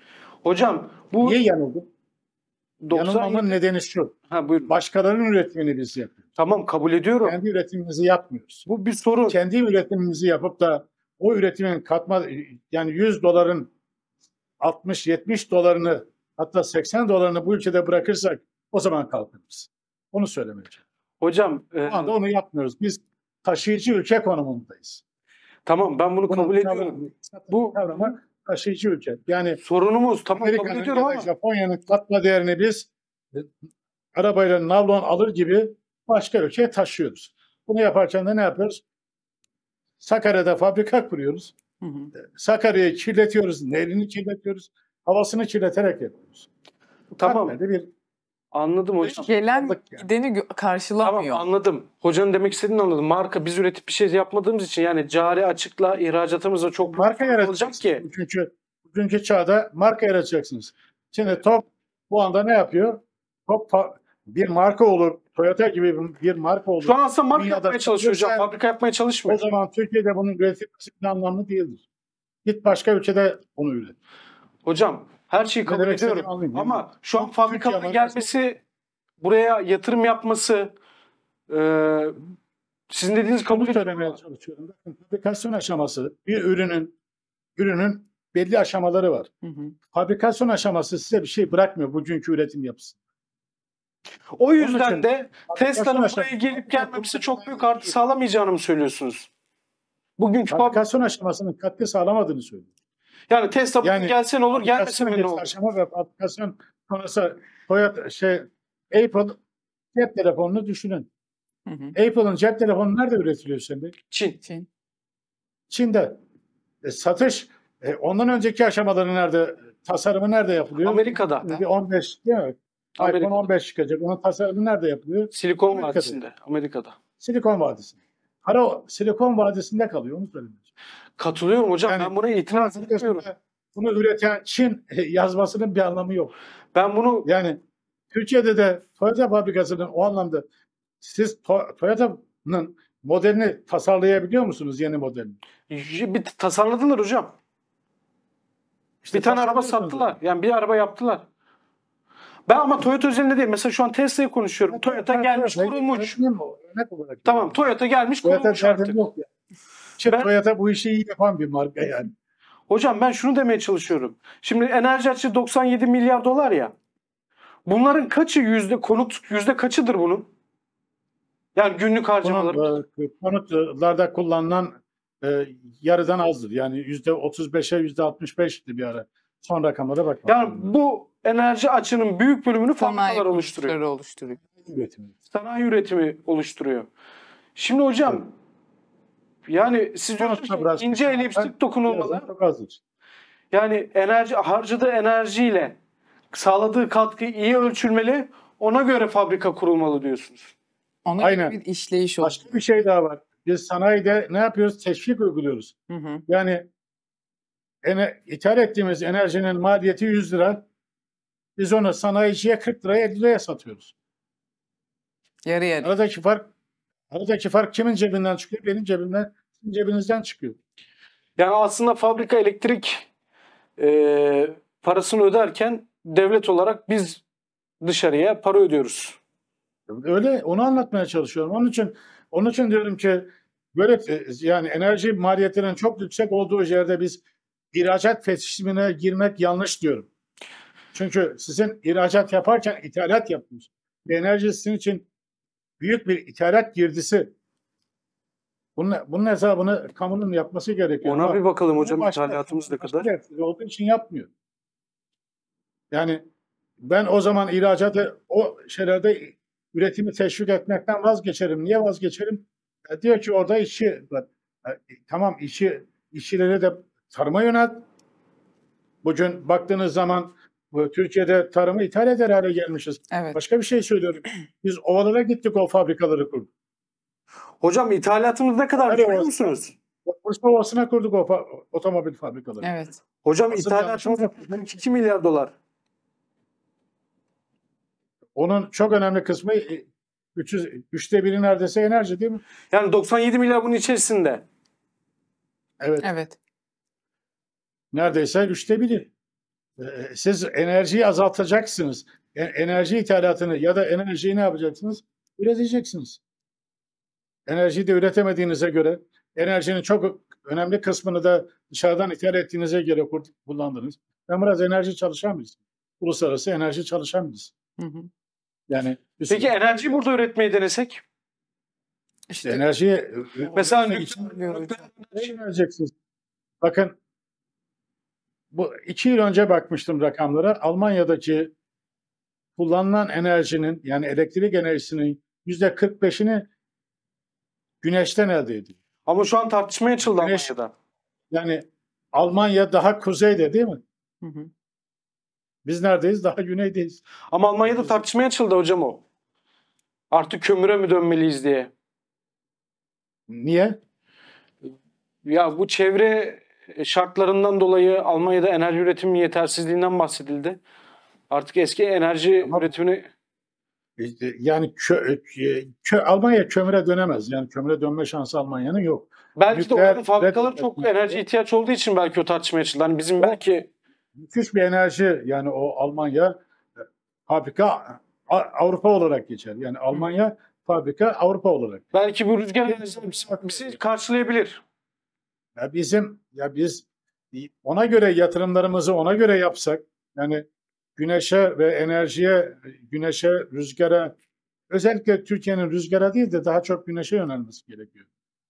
Hocam bu... Niye yanıldım? 90... Yanılmamın nedeni şu. Ha, buyurun. Başkalarının üretimini biz yapıyoruz. Tamam kabul ediyorum. Kendi üretimimizi yapmıyoruz. Bu bir soru. Kendi üretimimizi yapıp da o üretimin katma yani 100 doların 60-70 dolarını hatta 80 dolarını bu ülkede bırakırsak o zaman kalkınırız. Onu söylemeyeceğim. Hocam. E... Şu anda onu yapmıyoruz. Biz taşıyıcı ülke konumundayız. Tamam ben bunu Bunun kabul ediyorum. Bu kavramı taşıyıcı ülke. Yani sorunumuz tamam kabul ediyorum ama Japonya'nın katma değerini biz e, arabayla navlon alır gibi başka ülkeye taşıyoruz. Bunu yaparken de ne yapıyoruz? Sakarya'da fabrika kuruyoruz. E, Sakarya'yı kirletiyoruz, nehrini kirletiyoruz, havasını kirleterek yapıyoruz. Tamam. Katmer'de bir Anladım hocam. Gelen gideni karşılamıyor. Tamam anladım. Hocanın demek istediğini anladım. Marka biz üretip bir şey yapmadığımız için yani cari açıkla ihracatımızda çok marka yaratacak ki. Çünkü bugünkü çağda marka yaratacaksınız. Şimdi Top bu anda ne yapıyor? Top bir marka olur. Toyota gibi bir marka olur. Şu an aslında marka Dünyada yapmaya çalışıyor hocam. Fabrika yapmaya çalışmıyor. O zaman Türkiye'de bunun üretilmesi anlamlı değildir. Git başka ülkede onu üret. Hocam her şeyi kabul demek ediyorum. Alayım, Ama şu an fabrikanın gelmesi, buraya yatırım yapması, e, sizin dediğiniz kabul Bunu çalışıyorum. Bakın Fabrikasyon aşaması bir ürünün ürünün belli aşamaları var. Hı hı. Fabrikasyon aşaması size bir şey bırakmıyor bugünkü üretim yapısı. O yüzden de Tesla'nın buraya gelip gelmemesi çok büyük artı sağlamayacağını mı söylüyorsunuz? Bugünkü fabrikasyon aşamasının katkı sağlamadığını söylüyorum. Yani Tesla yani, gelsen olur gelmesen önemli olur. Aşama ve aplikasyon konusu Toyota şey Apple cep telefonunu düşünün. Hı hı. Apple'ın cep telefonu nerede üretiliyor şimdi? Çin. Çin. Çin'de. E, satış e, ondan önceki aşamaları nerede? Tasarımı nerede yapılıyor? Amerika'da. Bir 15 değil mi? Amerika'da. iPhone 15 çıkacak. Onun tasarımı nerede yapılıyor? Silikon Amerika'da. Vadisi'nde. Amerika'da. Silikon Vadisi. Para Silikon Vadisi'nde kalıyor. Onu söyleyeyim. Katılıyorum hocam. Yani, ben buna itiraz etmiyorum. Bunu üreten Çin e, yazmasının bir anlamı yok. Ben bunu yani Türkiye'de de Toyota fabrikasının o anlamda siz Toyota'nın modelini tasarlayabiliyor musunuz yeni modelini? Bir tasarladılar hocam. İşte bir tane araba sattılar. Yani bir araba yaptılar. Ben ama Toyota özelinde değil. Mesela şu an Tesla'yı konuşuyorum. Toyota gelmiş kurulmuş. Tamam Toyota gelmiş kurulmuş artık. İşte ben, Toyota bu işi iyi yapan bir marka yani. Hocam ben şunu demeye çalışıyorum. Şimdi enerji açığı 97 milyar dolar ya. Bunların kaçı yüzde konut yüzde kaçıdır bunun? Yani günlük harcamaları. Konut, e, konutlarda kullanılan e, yarıdan azdır. Yani yüzde 35'e yüzde 65'ti bir ara. Son rakamlara bak. Yani bu enerji açının büyük bölümünü fabrikalar oluşturuyor. oluşturuyor. Üretimi. Sanayi üretimi oluşturuyor. Şimdi hocam evet yani siz diyorsunuz ince elipsik dokunulmalar. Yani enerji harcadığı enerjiyle sağladığı katkı iyi ölçülmeli. Ona göre fabrika kurulmalı diyorsunuz. Ona Aynen. bir işleyiş olur. Başka bir şey daha var. Biz sanayide ne yapıyoruz? Teşvik uyguluyoruz. Hı hı. Yani ene, ithal ettiğimiz enerjinin maliyeti 100 lira. Biz onu sanayiciye 40 liraya 50 liraya satıyoruz. Yarı yarı. Aradaki fark aradaki fark kimin cebinden çıkıyor? Benim cebimden cebinizden çıkıyor. Yani aslında fabrika elektrik e, parasını öderken devlet olarak biz dışarıya para ödüyoruz. Öyle onu anlatmaya çalışıyorum. Onun için onun için diyorum ki böyle e, yani enerji maliyetinin çok yüksek olduğu yerde biz ihracat fetişimine girmek yanlış diyorum. Çünkü sizin ihracat yaparken ithalat yapmış. Enerji sizin için büyük bir ithalat girdisi bunun, bunun hesabını kamunun yapması gerekiyor. Ona Ama bir bakalım hocam ithalatımız ne kadar? Olduğu için yapmıyor. Yani ben o zaman ihracatı o şeylerde üretimi teşvik etmekten vazgeçerim. Niye vazgeçerim? E, diyor ki orada işçi E, tamam işi işçileri de tarıma yönelt. Bugün baktığınız zaman bu, Türkiye'de tarımı ithal eder hale gelmişiz. Evet. Başka bir şey söylüyorum. Biz ovalara gittik o fabrikaları kurduk. Hocam ithalatımız ne kadar biliyor musunuz? Bursa Ovası'na kurduk o otomobil fabrikaları. Evet. Hocam Aslında ithalatımız 2 milyar dolar. Onun çok önemli kısmı 300, e, üçte biri neredeyse enerji değil mi? Yani 97 milyar bunun içerisinde. Evet. Evet. Neredeyse üçte biri. E, e, siz enerjiyi azaltacaksınız. Enerji ithalatını ya da enerjiyi ne yapacaksınız? Üreteceksiniz enerjiyi de üretemediğinize göre enerjinin çok önemli kısmını da dışarıdan ithal ettiğinize göre kullandınız. Ben biraz enerji çalışan birisi. Uluslararası enerji çalışan birisi. Hı hı. Yani Peki süre... enerjiyi burada üretmeyi denesek? İşte enerjiyi mesela nükleer Bakın bu iki yıl önce bakmıştım rakamlara. Almanya'daki kullanılan enerjinin yani elektrik enerjisinin yüzde 45'ini Güneşten elde ediliyor. Ama şu an tartışmaya açıldı Güneş, Almanya'da. Yani Almanya daha kuzeyde değil mi? Hı hı. Biz neredeyiz? Daha güneydeyiz. Ama Almanya'da tartışmaya açıldı hocam o. Artık kömüre mi dönmeliyiz diye. Niye? Ya bu çevre şartlarından dolayı Almanya'da enerji üretiminin yetersizliğinden bahsedildi. Artık eski enerji Ama üretimini yani kö, kö, e, Almanya kömüre dönemez. Yani kömüre dönme şansı Almanya'nın yok. Belki Nükleer, de orada fabrikalar çok enerji ihtiyaç olduğu için belki o tartışmaya açıldı. Yani bizim belki müthiş bir enerji yani o Almanya e, fabrika Avrupa olarak geçer. Yani Almanya fabrika Avrupa olarak. Belki bu rüzgar enerjisi bizi karşılayabilir. Ya bizim ya biz ona göre yatırımlarımızı ona göre yapsak yani güneşe ve enerjiye, güneşe, rüzgara, özellikle Türkiye'nin rüzgara değil de daha çok güneşe yönelmesi gerekiyor.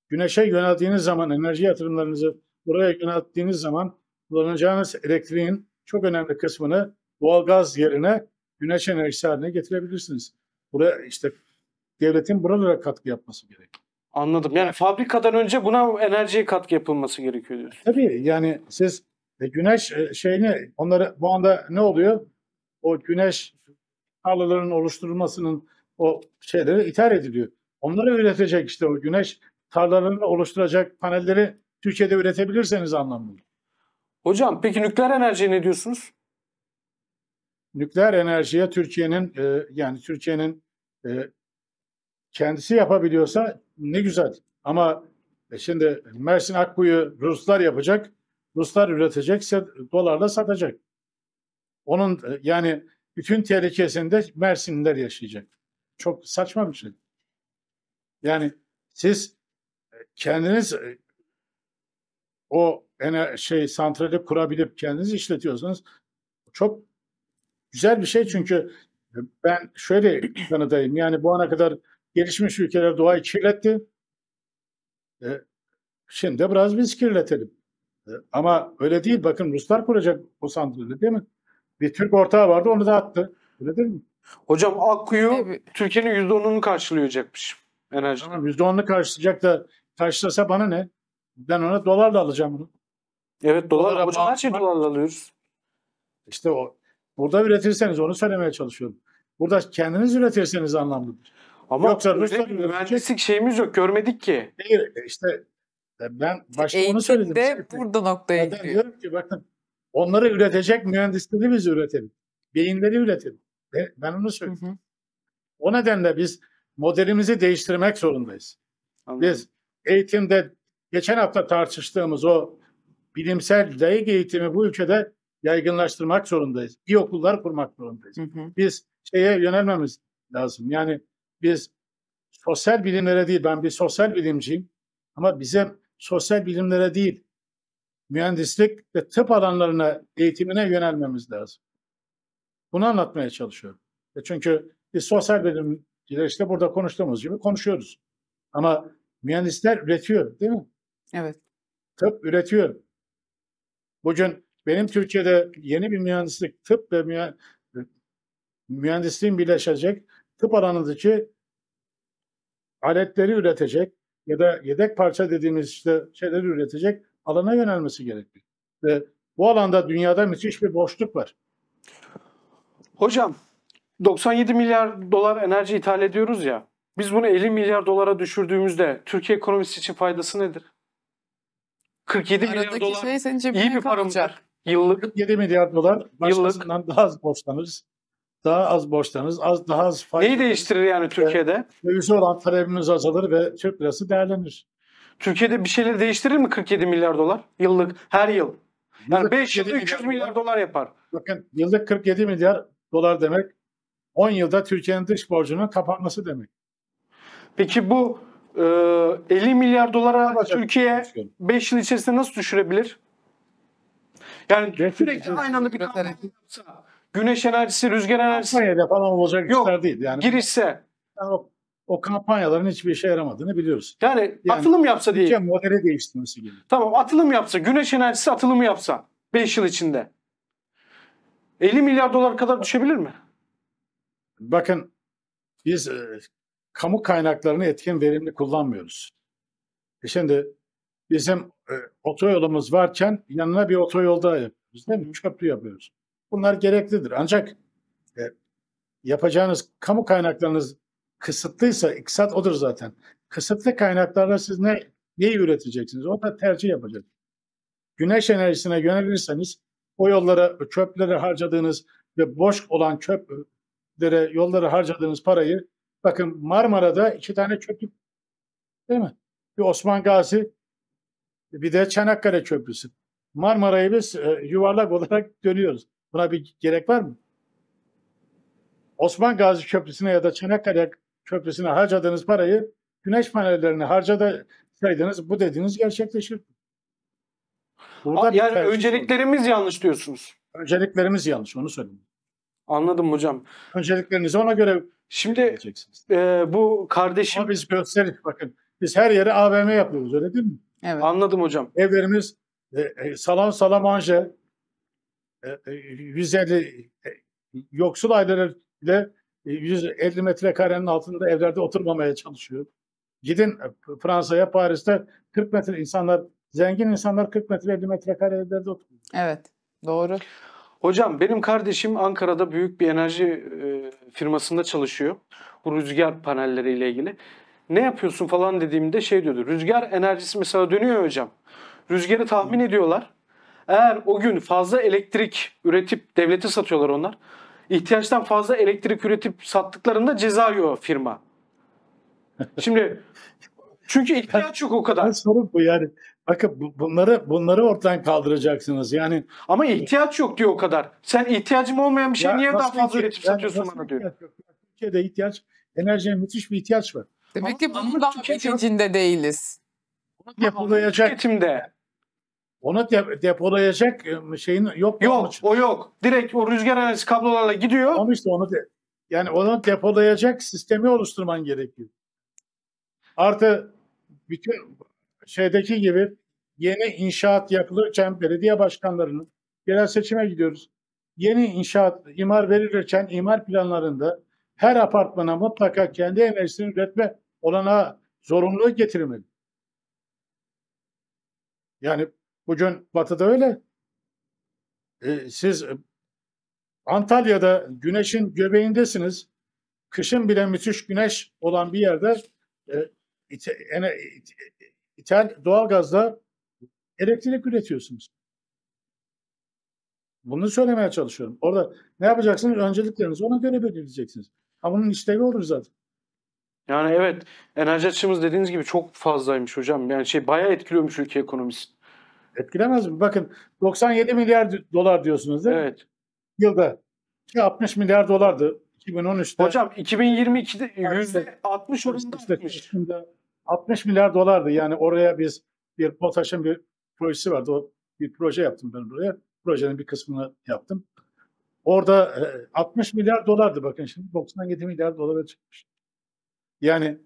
Güneşe yöneldiğiniz zaman, enerji yatırımlarınızı buraya yönelttiğiniz zaman kullanacağınız elektriğin çok önemli kısmını doğalgaz yerine güneş enerjisi haline getirebilirsiniz. Buraya işte devletin buralara katkı yapması gerekiyor. Anladım. Yani fabrikadan önce buna enerjiye katkı yapılması gerekiyor diyorsun. Tabii yani siz e, güneş e, şeyini onları bu anda ne oluyor? o güneş tarlalarının oluşturulmasının o şeyleri ithal ediliyor. Onları üretecek işte o güneş tarlalarını oluşturacak panelleri Türkiye'de üretebilirseniz anlamlı. Hocam peki nükleer enerjiye ne diyorsunuz? Nükleer enerjiye Türkiye'nin e, yani Türkiye'nin e, kendisi yapabiliyorsa ne güzel. Ama e, şimdi Mersin Akkuyu Ruslar yapacak, Ruslar üretecekse dolarla satacak. Onun e, yani bütün tehlikesinde Mersinliler yaşayacak. Çok saçma bir şey. Yani siz e, kendiniz e, o şey santrali kurabilip kendiniz işletiyorsanız çok güzel bir şey çünkü ben şöyle kanıdayım. Yani bu ana kadar gelişmiş ülkeler doğayı kirletti. şimdi biraz biz kirletelim. ama öyle değil. Bakın Ruslar kuracak o santrali değil mi? bir Türk ortağı vardı onu da attı. Öyle değil mi? Hocam Akkuyu evet. Türkiye'nin %10'unu karşılayacakmış enerji. Tamam %10'unu karşılayacak da karşılasa bana ne? Ben ona dolarla alacağım bunu. Evet dolar Dolara hocam her şeyi dolarla alıyoruz. İşte o. Burada üretirseniz onu söylemeye çalışıyorum. Burada kendiniz üretirseniz anlamlıdır. Ama Yoksa Ruslar mühendislik şeyimiz yok görmedik ki. Hayır işte e, ben başta Eğitimde onu söyledim. Eğitimde şey, burada noktaya gidiyor. Diyorum ki bakın Onları üretecek mühendisleri biz üretelim. Beyinleri üretelim. Ben onu söylüyorum. Hı hı. O nedenle biz modelimizi değiştirmek zorundayız. Anladım. Biz eğitimde geçen hafta tartıştığımız o bilimsel layık eğitimi bu ülkede yaygınlaştırmak zorundayız. İyi okullar kurmak zorundayız. Hı hı. Biz şeye yönelmemiz lazım. Yani biz sosyal bilimlere değil, ben bir sosyal bilimciyim ama bize sosyal bilimlere değil, mühendislik ve tıp alanlarına eğitimine yönelmemiz lazım. Bunu anlatmaya çalışıyorum. E çünkü biz sosyal bilimciler işte burada konuştuğumuz gibi konuşuyoruz. Ama mühendisler üretiyor değil mi? Evet. Tıp üretiyor. Bugün benim Türkiye'de yeni bir mühendislik, tıp ve mühendisliğin birleşecek tıp alanındaki aletleri üretecek ya da yedek parça dediğimiz işte şeyleri üretecek alana yönelmesi gerekiyor Ve bu alanda dünyada müthiş bir boşluk var. Hocam 97 milyar dolar enerji ithal ediyoruz ya. Biz bunu 50 milyar dolara düşürdüğümüzde Türkiye ekonomisi için faydası nedir? 47 Aradaki milyar dolar şey senin iyi bir para mıdır? Yıllık 47 milyar dolar başkasından yıllık. daha az borçlanırız. Daha az borçlanırız. Az daha az faiz. Neyi değiştirir yani Türkiye'de? Dövizi olan talebimiz azalır ve Türk lirası değerlenir. Türkiye'de bir şeyleri değiştirir mi 47 milyar dolar yıllık her yıl? Yani 5 yılda 200 milyar, milyar dolar yapar. Bakın yıllık 47 milyar dolar demek 10 yılda Türkiye'nin dış borcunun kapanması demek. Peki bu e, 50 milyar dolara Başak Türkiye 5 şey yıl içerisinde nasıl düşürebilir? Yani Geçim sürekli aynı anda bir kampanya yapsa, güneş enerjisi, rüzgar enerjisi... Kampanyayla falan olacak Yok, işler değil. Yani. girişse. Yani o kampanyaların hiçbir işe yaramadığını biliyoruz. Yani, yani atılım yapsa diye. Modeli değiştirmesi gerekiyor. Tamam atılım yapsa, güneş enerjisi atılımı yapsa 5 yıl içinde. 50 milyar dolar kadar düşebilir mi? Bakın biz e, kamu kaynaklarını etkin verimli kullanmıyoruz. E şimdi bizim e, otoyolumuz varken yanına bir otoyol daha yapıyoruz değil mi? Köprü yapıyoruz. Bunlar gereklidir. Ancak e, yapacağınız kamu kaynaklarınız kısıtlıysa iktisat odur zaten. Kısıtlı kaynaklarla siz ne neyi üreteceksiniz? O da tercih yapacak. Güneş enerjisine yönelirseniz o yollara çöpleri harcadığınız ve boş olan çöplere yollara harcadığınız parayı bakın Marmara'da iki tane çöplük değil mi? Bir Osman Gazi bir de Çanakkale Köprüsü. Marmara'yı biz e, yuvarlak olarak dönüyoruz. Buna bir gerek var mı? Osman Gazi Köprüsü'ne ya da Çanakkale köprüsüne harcadığınız parayı güneş panellerine harcadasaydınız bu dediğiniz gerçekleşir. Burada yani önceliklerimiz olur. yanlış diyorsunuz. Önceliklerimiz yanlış onu söyleyeyim. Anladım hocam. Önceliklerinizi ona göre Şimdi e, bu kardeşim... Ama biz gösterdik bakın. Biz her yere AVM yapıyoruz öyle değil mi? Evet. Anladım hocam. Evlerimiz e, e, salon salamanje e, e, 150 e, yoksul ailelerle 150 metrekarenin altında evlerde oturmamaya çalışıyor. Gidin e, Fransa'ya, Paris'te 40 metre insanlar, zengin insanlar 40 metre 50 metrekare evlerde oturuyor. Evet, doğru. Hocam benim kardeşim Ankara'da büyük bir enerji e, firmasında çalışıyor. Bu rüzgar panelleriyle ilgili. Ne yapıyorsun falan dediğimde şey diyordu. Rüzgar enerjisi mesela dönüyor hocam. Rüzgarı tahmin ediyorlar. Eğer o gün fazla elektrik üretip devlete satıyorlar onlar ihtiyaçtan fazla elektrik üretip sattıklarında ceza yiyor firma. Şimdi çünkü ihtiyaç yok o kadar. Sorun bu yani. Bakın bunları bunları ortadan kaldıracaksınız. Yani ama ihtiyaç yok diyor o kadar. Sen ihtiyacım olmayan bir şey niye daha fazla üretip satıyorsun bana diyor. Türkiye'de ihtiyaç enerjiye müthiş bir ihtiyaç var. Demek ama, ki bunun daha bilincinde değiliz. Yapılacak. Tüketimde. Ona de, depolayacak e, şeyin yok. mu? Yok o yok. Direkt o rüzgar enerjisi kablolarla gidiyor. Ama işte onu de, yani onu depolayacak sistemi oluşturman gerekiyor. Artı bütün şeydeki gibi yeni inşaat yapılırken belediye başkanlarının genel seçime gidiyoruz. Yeni inşaat imar verilirken imar planlarında her apartmana mutlaka kendi enerjisini üretme olana zorunluluğu getirmeli. Yani Bugün batıda öyle. E, siz e, Antalya'da güneşin göbeğindesiniz. Kışın bile müthiş güneş olan bir yerde e, ite, ene, e, e, ithal doğalgazla elektrik üretiyorsunuz. Bunu söylemeye çalışıyorum. Orada ne yapacaksınız? öncelikleriniz, ona göre belirleyeceksiniz. Ama bunun işlevi olur zaten. Yani evet enerji açımız dediğiniz gibi çok fazlaymış hocam. Yani şey bayağı etkiliyormuş ülke ekonomisi. Etkilemez mi? Bakın 97 milyar dolar diyorsunuz değil mi? Evet. Yılda 60 milyar dolardı 2013'te. Hocam 2022'de yüzde 60 oranında artmış. 60 milyar dolardı. Yani oraya biz bir BOTAŞ'ın bir projesi vardı. O bir proje yaptım ben buraya. Projenin bir kısmını yaptım. Orada 60 e, milyar dolardı bakın şimdi 97 milyar dolara çıkmış. Yani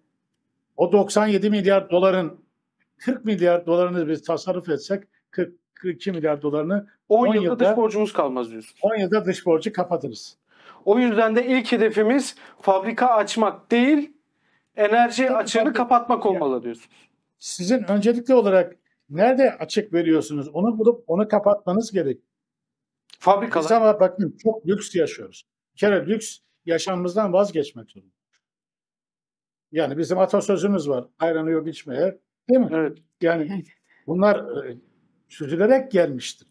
o 97 milyar doların 40 milyar dolarını biz tasarruf etsek 42 milyar dolarını 10, 10 yılda, yılda dış borcumuz kalmaz diyorsun. 10 yılda dış borcu kapatırız. O yüzden de ilk hedefimiz fabrika açmak değil, enerji Tabii açığını fabrika. kapatmak olmalı diyorsunuz. Sizin öncelikli olarak nerede açık veriyorsunuz? Onu bulup onu kapatmanız gerek. Fabrikalar. Biz ama bakın çok lüks yaşıyoruz. Bir kere lüks yaşamımızdan vazgeçmek zorunda. Yani bizim atasözümüz var. Ayranı yok içmeye. Değil mi? Evet. Yani bunlar e, süzülerek gelmiştir.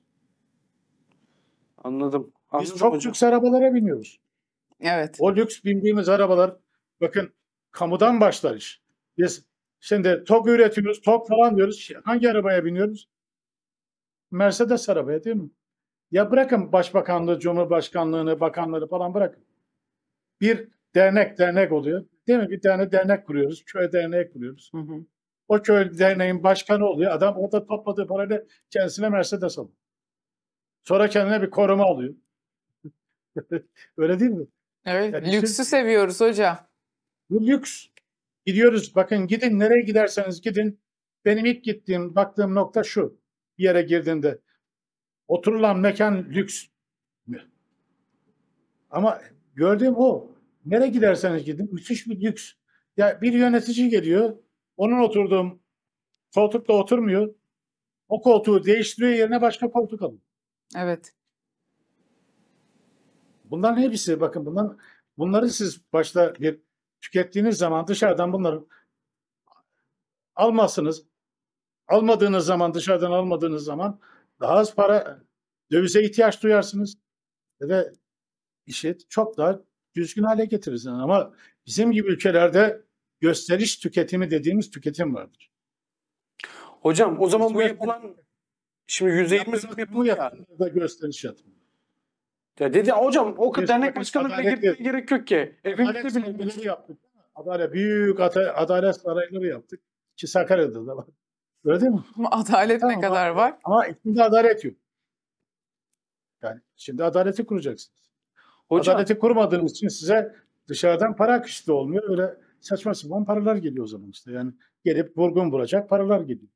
Anladım. Anladım Biz çok hocam. lüks arabalara biniyoruz. Evet. O lüks bindiğimiz arabalar bakın kamudan başlar iş. Biz şimdi TOG üretiyoruz, TOG falan diyoruz. Şey, hangi arabaya biniyoruz? Mercedes arabaya değil mi? Ya bırakın başbakanlığı, cumhurbaşkanlığını, bakanları falan bırakın. Bir dernek dernek oluyor. Değil mi? Bir tane dernek kuruyoruz. Köy derneği kuruyoruz. Hı hı. O köy derneğin başkanı oluyor. Adam orada topladığı parayla kendisine Mercedes alıyor. Sonra kendine bir koruma alıyor. Öyle değil mi? Evet. Yani lüksü işte, seviyoruz hocam. Bu lüks. Gidiyoruz. Bakın gidin nereye giderseniz gidin. Benim ilk gittiğim, baktığım nokta şu. Bir yere girdiğinde oturulan mekan lüks. Ama gördüğüm o. Nereye giderseniz gidin müthiş bir lüks. Ya bir yönetici geliyor onun oturduğum koltukta oturmuyor. O koltuğu değiştiriyor yerine başka koltuk alıyor. Evet. Bunların hepsi bakın bunlar. bunları siz başta bir tükettiğiniz zaman dışarıdan bunları almazsınız. Almadığınız zaman dışarıdan almadığınız zaman daha az para dövize ihtiyaç duyarsınız ve işi çok daha düzgün hale getirirsiniz. Ama bizim gibi ülkelerde gösteriş tüketimi dediğimiz tüketim vardır. Hocam o zaman bu yapılan şimdi %20 zam yapılıyor Da gösteriş yatırımı. Ya dedi hocam o kadar dernek başkanlığına girmeye gerek yok ki. Evimizde bile yaptık. Adalet büyük adalet sarayları yaptık. Ki Sakarya'da da var. Öyle değil mi? Adalet tamam, ne kadar var? var? Ama içinde adalet yok. Yani şimdi adaleti kuracaksınız. Hocam, adaleti kurmadığınız için size dışarıdan para akışı da olmuyor. Öyle saçma sapan paralar geliyor o zaman işte. Yani gelip vurgun vuracak paralar geliyor.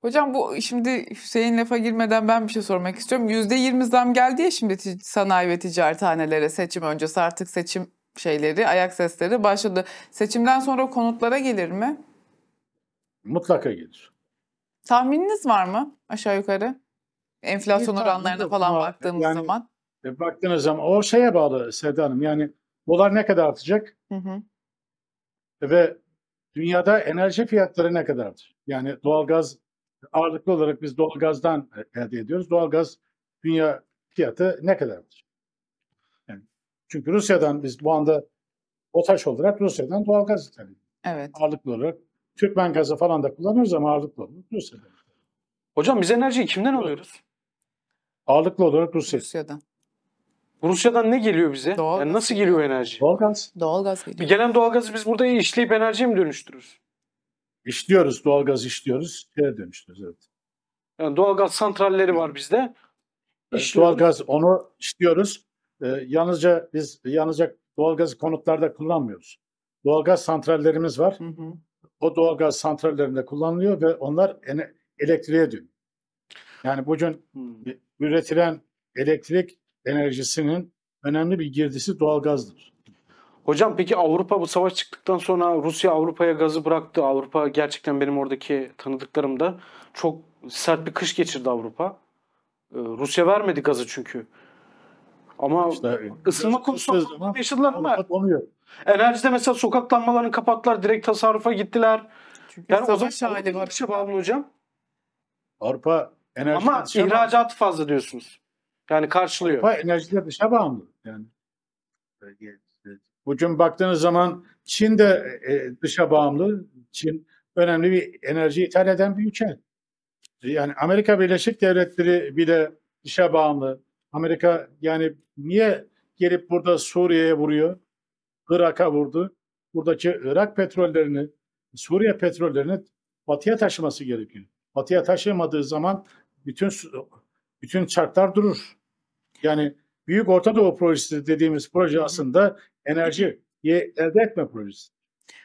Hocam bu şimdi Hüseyin lafa girmeden ben bir şey sormak istiyorum. Yüzde yirmi zam geldi ya şimdi sanayi ve ticarethanelere seçim öncesi artık seçim şeyleri, ayak sesleri başladı. Seçimden sonra konutlara gelir mi? Mutlaka gelir. Tahmininiz var mı aşağı yukarı? Enflasyon oranlarına falan ama baktığımız yani, zaman. E, baktığınız zaman o şeye bağlı Seda Hanım yani dolar ne kadar artacak? Hı hı ve dünyada enerji fiyatları ne kadardır? Yani doğalgaz ağırlıklı olarak biz doğalgazdan elde ediyoruz. Doğalgaz dünya fiyatı ne kadardır? Yani çünkü Rusya'dan biz bu anda BOTAŞ olarak Rusya'dan doğalgaz ithal ediyoruz. Evet. Ağırlıklı olarak Türkmen gazı falan da kullanıyoruz ama ağırlıklı olarak Rusya'dan. Hocam biz enerjiyi kimden alıyoruz? Ağırlıklı olarak Rusya. Rusya'dan. Rusya'dan ne geliyor bize? Doğal yani nasıl geliyor enerji? Doğalgaz. Doğalgaz geliyor. Bir gelen doğalgazı biz burada işleyip enerjiye mi dönüştürürüz? İşliyoruz. Doğalgaz işliyoruz. Şeye dönüştürüyoruz evet. Yani doğalgaz santralleri var bizde. İşliyoruz. Doğalgaz onu işliyoruz. Ee, yalnızca biz yalnızca doğalgazı konutlarda kullanmıyoruz. Doğalgaz santrallerimiz var. Hı hı. O doğalgaz santrallerinde kullanılıyor ve onlar elektriğe dönüyor. Yani bugün hı. Hmm. üretilen elektrik enerjisinin önemli bir girdisi doğalgazdır. Hocam peki Avrupa bu savaş çıktıktan sonra Rusya Avrupa'ya gazı bıraktı. Avrupa gerçekten benim oradaki tanıdıklarım da çok sert bir kış geçirdi Avrupa. Ee, Rusya vermedi gazı çünkü. Ama işte, e, ısınma konusunda yaşadılar ama enerjide mesela sokak lambalarını kapattılar, direkt tasarrufa gittiler. Çünkü yani o zaman hali var. Şey hocam. Avrupa enerji Ama ihracatı fazla diyorsunuz. Yani karşılıyor. Avrupa enerjide dışa bağımlı yani. Bugün baktığınız zaman Çin de e, e, dışa bağımlı. Çin önemli bir enerji ithal eden bir ülke. Yani Amerika Birleşik Devletleri bile dışa bağımlı. Amerika yani niye gelip burada Suriye'ye vuruyor? Irak'a vurdu. Buradaki Irak petrollerini, Suriye petrollerini batıya taşıması gerekiyor. Batıya taşımadığı zaman bütün bütün çarklar durur. Yani Büyük Orta Doğu Projesi dediğimiz proje aslında enerjiyi elde etme projesi.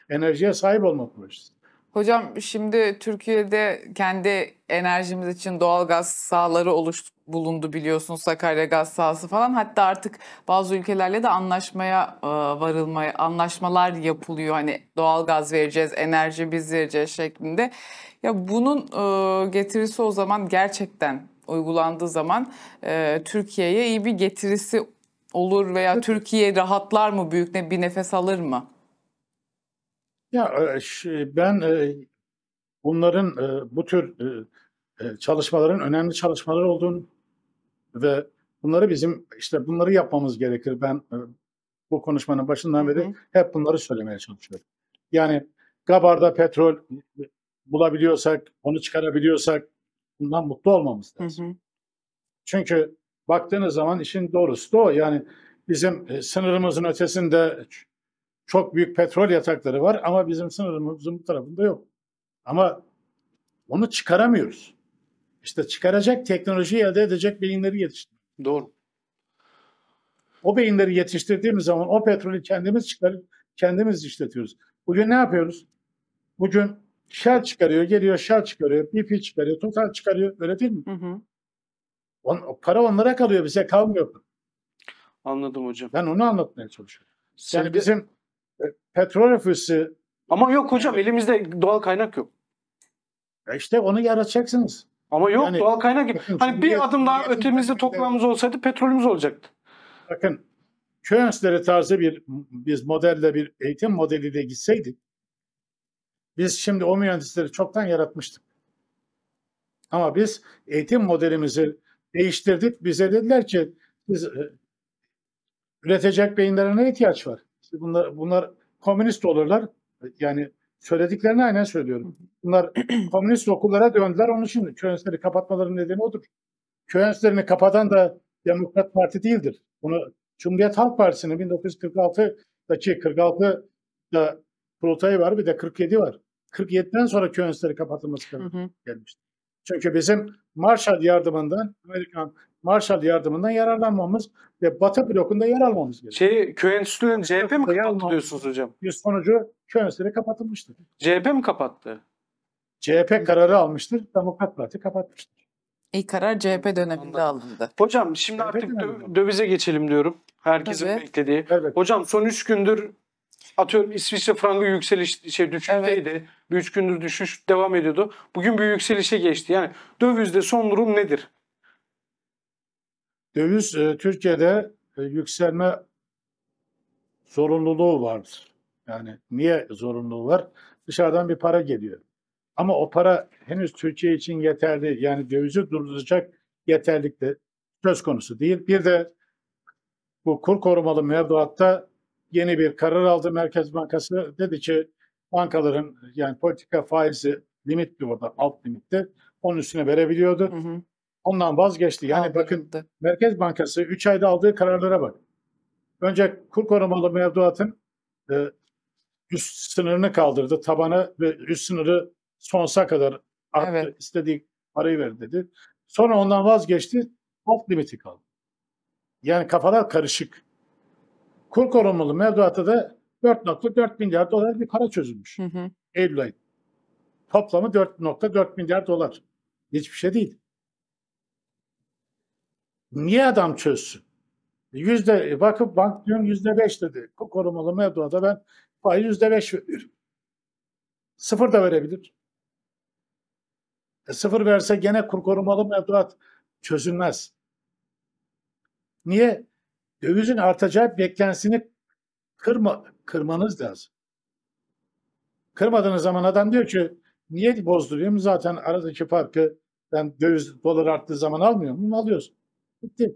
Enerjiye sahip olma projesi. Hocam şimdi Türkiye'de kendi enerjimiz için doğal gaz sahaları oluş bulundu biliyorsunuz Sakarya gaz sahası falan. Hatta artık bazı ülkelerle de anlaşmaya e, varılmaya anlaşmalar yapılıyor. Hani doğal gaz vereceğiz, enerji biz vereceğiz şeklinde. Ya bunun e, getirisi o zaman gerçekten uygulandığı zaman e, Türkiye'ye iyi bir getirisi olur veya Türkiye rahatlar mı büyük ne bir nefes alır mı? Ya e, ben e, bunların e, bu tür çalışmaların önemli çalışmalar olduğunu ve bunları bizim işte bunları yapmamız gerekir. Ben bu konuşmanın başından beri Hı. hep bunları söylemeye çalışıyorum. Yani Gabar'da petrol bulabiliyorsak, onu çıkarabiliyorsak bundan mutlu olmamız lazım. Çünkü baktığınız zaman işin doğrusu da o. Yani bizim e, sınırımızın ötesinde çok büyük petrol yatakları var ama bizim sınırımızın bu tarafında yok. Ama onu çıkaramıyoruz. İşte çıkaracak teknolojiyi elde edecek beyinleri yetiştir. Doğru. O beyinleri yetiştirdiğimiz zaman o petrolü kendimiz çıkarıp kendimiz işletiyoruz. Bugün ne yapıyoruz? Bugün Shell çıkarıyor, geliyor Shell çıkarıyor, BP çıkarıyor, Total çıkarıyor. Öyle değil mi? Hı hı. On, para onlara kalıyor, bize kalmıyor. Anladım hocam. Ben onu anlatmaya çalışıyorum. Sen yani bizim e, petrol ofisi... Ama yok hocam elimizde doğal kaynak yok. E işte onu yaratacaksınız. Ama yok yani, doğal kaynak yok. hani bir adım daha ötemizde toprağımız olsaydı petrolümüz olacaktı. Bakın köy enstitüleri tarzı bir biz modelle bir eğitim modeliyle gitseydik biz şimdi o mühendisleri çoktan yaratmıştık. Ama biz eğitim modelimizi değiştirdik. Bize dediler ki biz e, üretecek beyinlerine ihtiyaç var. bunlar, bunlar komünist olurlar. Yani söylediklerini aynen söylüyorum. Bunlar komünist okullara döndüler. Onun için köy enstitüleri kapatmaların nedeni odur. Köyenslerini kapatan da Demokrat Parti değildir. Bunu Cumhuriyet Halk Partisi'nin 1946'daki 46'da Kurultay var bir de 47 var. 47'den sonra Köyensleri kapatılması kararı gelmişti. Çünkü bizim Marshall yardımından Amerikan Marshall yardımından yararlanmamız ve Batı blokunda yer almamız gerekiyor. Şey, köy enstitülerini CHP mi kapattı diyorsunuz hocam? Bir sonucu köy enstitüleri kapatılmıştır. CHP mi kapattı? CHP kararı almıştır. Demokrat Parti kapatmıştır. İyi karar CHP döneminde alındı. Hocam şimdi CHP artık dövize geçelim diyorum. Herkesin evet. beklediği. Evet. Hocam son 3 gündür Atıyorum İsviçre frangı yükseliş şey düşükteydi. Evet. Bir üç gündür düşüş devam ediyordu. Bugün bir yükselişe geçti. Yani dövizde son durum nedir? Döviz e, Türkiye'de e, yükselme zorunluluğu vardır. Yani niye zorunluluğu var? Dışarıdan bir para geliyor. Ama o para henüz Türkiye için yeterli yani dövizi durduracak yeterlikte söz konusu değil. Bir de bu kur korumalı mevduatta yeni bir karar aldı Merkez Bankası. Dedi ki bankaların yani politika faizi limitli orada alt limitte. Onun üstüne verebiliyordu. Hı hı. Ondan vazgeçti. Yani Aldırdı. bakın de. Merkez Bankası 3 ayda aldığı kararlara bak. Önce kur korumalı mevduatın e, üst sınırını kaldırdı. Tabanı ve üst sınırı sonsa kadar arttı. Evet. istediği parayı ver dedi. Sonra ondan vazgeçti. Alt limiti kaldı. Yani kafalar karışık. Kur korumalı mevduatı da 4.4 milyar dolar bir para çözülmüş. Hı hı. Eylül ayı. Toplamı 4.4 milyar dolar. Hiçbir şey değil. Niye adam çözsün? Yüzde, bakıp bank diyorum yüzde beş dedi. bu korumalı mevduata ben faiz yüzde beş veriyorum. Sıfır da verebilir. E sıfır verse gene kur korumalı mevduat çözülmez. Niye? dövizin artacağı beklentisini kırma, kırmanız lazım. Kırmadığınız zaman adam diyor ki niye bozduruyorum zaten aradaki farkı ben döviz dolar arttığı zaman almıyorum, bunu Alıyorsun. Bitti.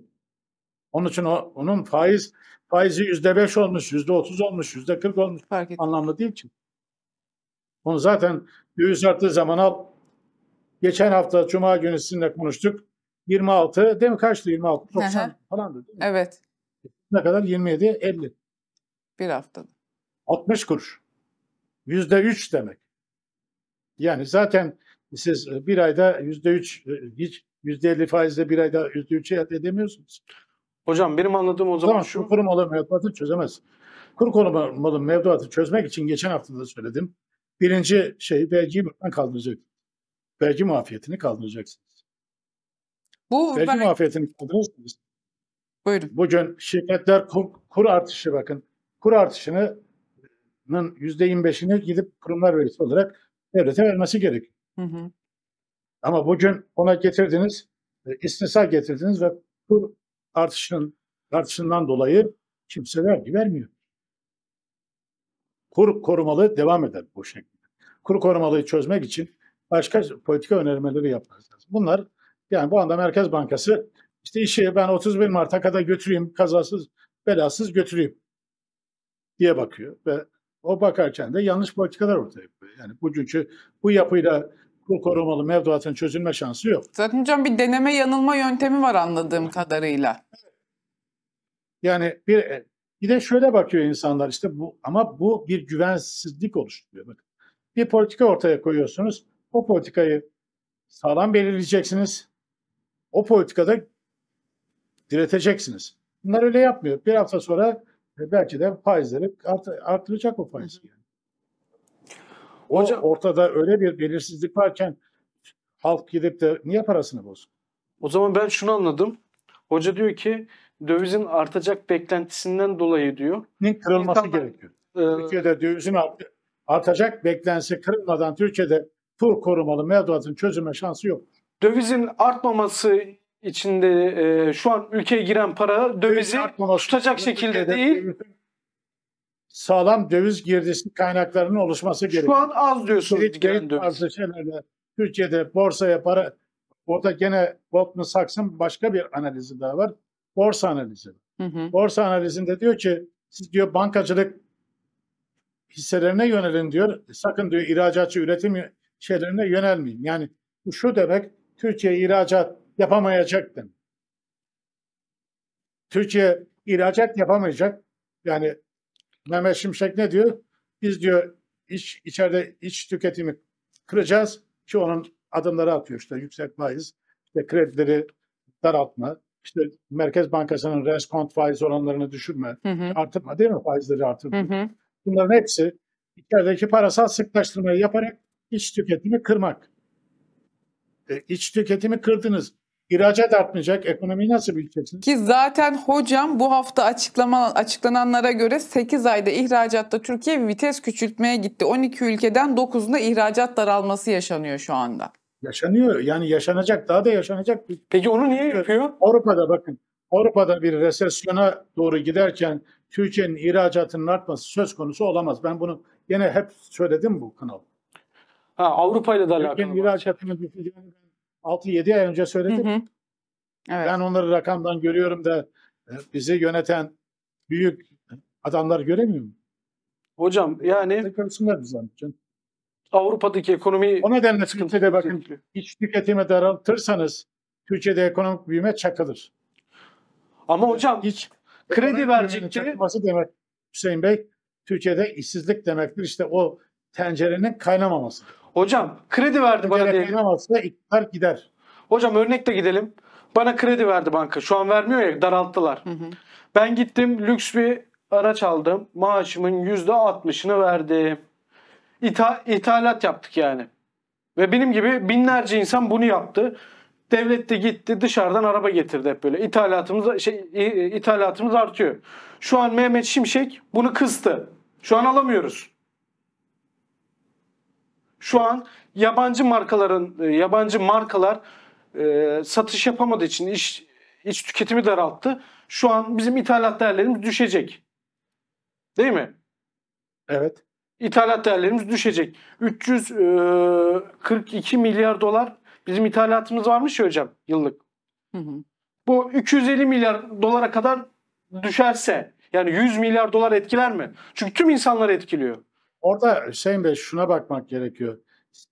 Onun için o, onun faiz faizi yüzde beş olmuş, yüzde otuz olmuş, yüzde kırk olmuş. Fark Anlamlı değil ki. Onu zaten döviz arttığı zaman al. Geçen hafta Cuma günü sizinle konuştuk. 26 değil mi? Kaçtı 26? 90 falandı değil mi? Evet. Ne kadar? 27, 50. Bir haftada. 60 kuruş. Yüzde üç demek. Yani zaten siz e, bir ayda yüzde üç, e, yüzde 50 faizle bir ayda yüzde üçü elde edemiyorsunuz. Hocam benim anladığım o zaman, zaman şu... Kur korumalı mevduatı çözemez. Kur korumalı mevduatı çözmek için geçen hafta da söyledim. Birinci şey vergi buradan kaldıracak. Vergi muafiyetini kaldıracaksınız. Bu vergi ben... muafiyetini kaldırırsanız Buyurun. Bugün şirketler kur, kur artışı bakın. Kur artışının %25'ini gidip kurumlar vergisi olarak devlete vermesi gerek. Hı hı. Ama bugün ona getirdiniz, e, istisna getirdiniz ve kur artışının artışından dolayı kimse vergi vermiyor. Kur korumalı devam eder bu şekilde. Kur korumalıyı çözmek için başka politika önermeleri yapmak lazım. Bunlar yani bu anda Merkez Bankası işte işi ben 31 Mart'a kadar götüreyim, kazasız belasız götüreyim diye bakıyor ve o bakarken de yanlış politikalar ortaya koyuyor. Yani bu çünkü bu yapıyla bu korumalı mevduatın çözülme şansı yok. Zaten hocam bir deneme yanılma yöntemi var anladığım kadarıyla. Yani bir bir de şöyle bakıyor insanlar işte bu ama bu bir güvensizlik oluşturuyor. Bakın bir politika ortaya koyuyorsunuz. O politikayı sağlam belirleyeceksiniz. O politikada direteceksiniz. Bunlar öyle yapmıyor. Bir hafta sonra e, belki de faizleri art, artıracak o faiz. Yani. O Hocam, ortada öyle bir belirsizlik varken halk gidip de niye parasını bozsun? O zaman ben şunu anladım. Hoca diyor ki dövizin artacak beklentisinden dolayı diyor. Kırılması İnsanlar, gerekiyor. E, Türkiye'de dövizin artacak beklentisi kırılmadan Türkiye'de kur korumalı mevduatın çözüme şansı yok. Dövizin artmaması içinde e, şu an ülkeye giren para dövizi tutacak şekilde değil. Sağlam döviz girdisi kaynaklarının oluşması gerekiyor. Şu an az diyorsun. Kredi tarzı şeylerde Türkiye'de borsaya para orada gene Goldman Sachs'ın başka bir analizi daha var. Borsa analizi. Hı hı. Borsa analizinde diyor ki siz diyor bankacılık hisselerine yönelin diyor. E, sakın diyor ihracatçı üretim şeylerine yönelmeyin. Yani bu şu demek Türkiye ihracat yapamayacaktın. Türkiye ihracat yapamayacak. Yani Mehmet Şimşek ne diyor? Biz diyor iç, içeride iç tüketimi kıracağız ki onun adımları atıyor. işte. yüksek faiz, işte kredileri daraltma, işte Merkez Bankası'nın reskont faiz oranlarını düşürme, hı hı. artırma değil mi faizleri artırma. Hı hı. Bunların hepsi içerideki parasal sıklaştırmayı yaparak iç tüketimi kırmak. E, iç tüketimi kırdınız. İhracat artmayacak. Ekonomiyi nasıl büyüteceksin? Ki zaten hocam bu hafta açıklama, açıklananlara göre 8 ayda ihracatta Türkiye vites küçültmeye gitti. 12 ülkeden 9'unda ihracat daralması yaşanıyor şu anda. Yaşanıyor. Yani yaşanacak. Daha da yaşanacak. Peki onu niye yapıyor? Avrupa'da bakın. Avrupa'da bir resesyona doğru giderken Türkiye'nin ihracatının artması söz konusu olamaz. Ben bunu yine hep söyledim bu kanal. Ha Avrupa ile de alakalı. Türkiye'nin ihracatının düşeceğini 6-7 ay önce söyledim. Hı hı. Evet. Ben onları rakamdan görüyorum da e, bizi yöneten büyük adamlar göremiyor mu? Hocam yani Avrupa'daki ekonomi o nedenle Türkiye'de bakın iç tüketimi daraltırsanız Türkiye'de ekonomik büyüme çakılır. Ama hocam hiç kredi verecekti. demek Hüseyin Bey Türkiye'de işsizlik demektir. işte o tencerenin kaynamaması. Hocam kredi verdi bana diyelim. iktidar gider. Hocam örnekte gidelim. Bana kredi verdi banka. Şu an vermiyor ya daralttılar. Hı hı. Ben gittim lüks bir araç aldım. Maaşımın yüzde altmışını verdim. İtha ithalat yaptık yani. Ve benim gibi binlerce insan bunu yaptı. Devlet de gitti dışarıdan araba getirdi hep böyle. İthalatımız şey ithalatımız artıyor. Şu an Mehmet Şimşek bunu kıstı. Şu an alamıyoruz şu an yabancı markaların e, yabancı markalar e, satış yapamadığı için iş iç tüketimi daralttı. Şu an bizim ithalat değerlerimiz düşecek. Değil mi? Evet. İthalat değerlerimiz düşecek. 342 e, milyar dolar bizim ithalatımız varmış ya hocam yıllık. Hı hı. Bu 250 milyar dolara kadar düşerse yani 100 milyar dolar etkiler mi? Çünkü tüm insanları etkiliyor. Orada Hüseyin Bey şuna bakmak gerekiyor.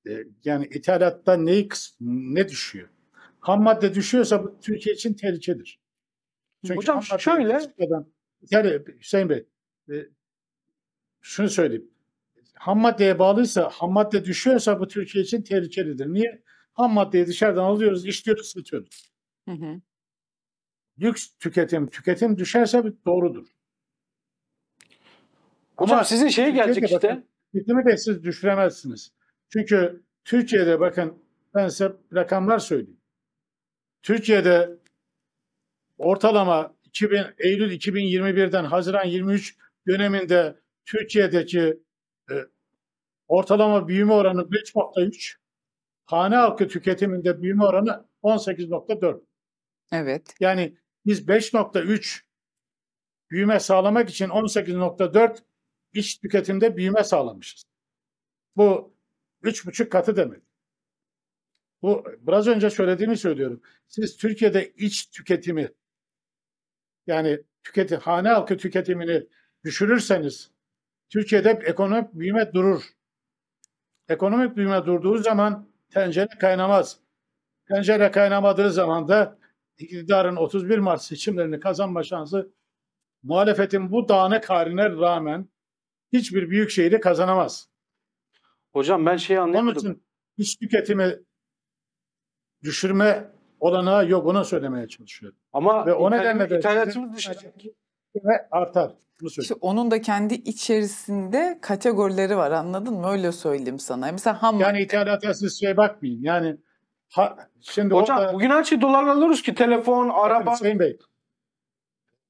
E, yani ithalatta neyi ne düşüyor? Ham madde düşüyorsa bu Türkiye için tehlikedir. Çünkü Hocam şöyle. Yani Hüseyin Bey e, şunu söyleyeyim. Ham maddeye bağlıysa, ham madde düşüyorsa bu Türkiye için tehlikelidir. Niye? Ham maddeyi dışarıdan alıyoruz, işliyoruz, satıyoruz. Hı hı. Lüks tüketim, tüketim düşerse doğrudur. Hocam Ama sizin şeye gelecek işte. Bakın, de siz düşüremezsiniz. Çünkü Türkiye'de bakın ben size rakamlar söyleyeyim. Türkiye'de ortalama 2000, Eylül 2021'den Haziran 23 döneminde Türkiye'deki e, ortalama büyüme oranı 5.3, hane halkı tüketiminde büyüme oranı 18.4. Evet. Yani biz 5.3 büyüme sağlamak için 18.4 iç tüketimde büyüme sağlamışız. Bu üç buçuk katı demek. Bu biraz önce söylediğimi söylüyorum. Siz Türkiye'de iç tüketimi yani tüketi, hane halkı tüketimini düşürürseniz Türkiye'de ekonomik büyüme durur. Ekonomik büyüme durduğu zaman tencere kaynamaz. Tencere kaynamadığı zaman da iktidarın 31 Mart seçimlerini kazanma şansı muhalefetin bu dağınık haline rağmen hiçbir büyük şehri kazanamaz. Hocam ben şeyi anlamadım. Onun için güç tüketimi düşürme olanağı yok. Onu söylemeye çalışıyorum. Ama Ve o nedenle de ithalatımız düşecek. Artar. İşte onun da kendi içerisinde kategorileri var anladın mı? Öyle söyleyeyim sana. Mesela ham Yani ithalata siz şey bakmayın. Yani ha, şimdi Hocam orada, bugün her şeyi dolar alıyoruz ki telefon, araba. Hüseyin Bey.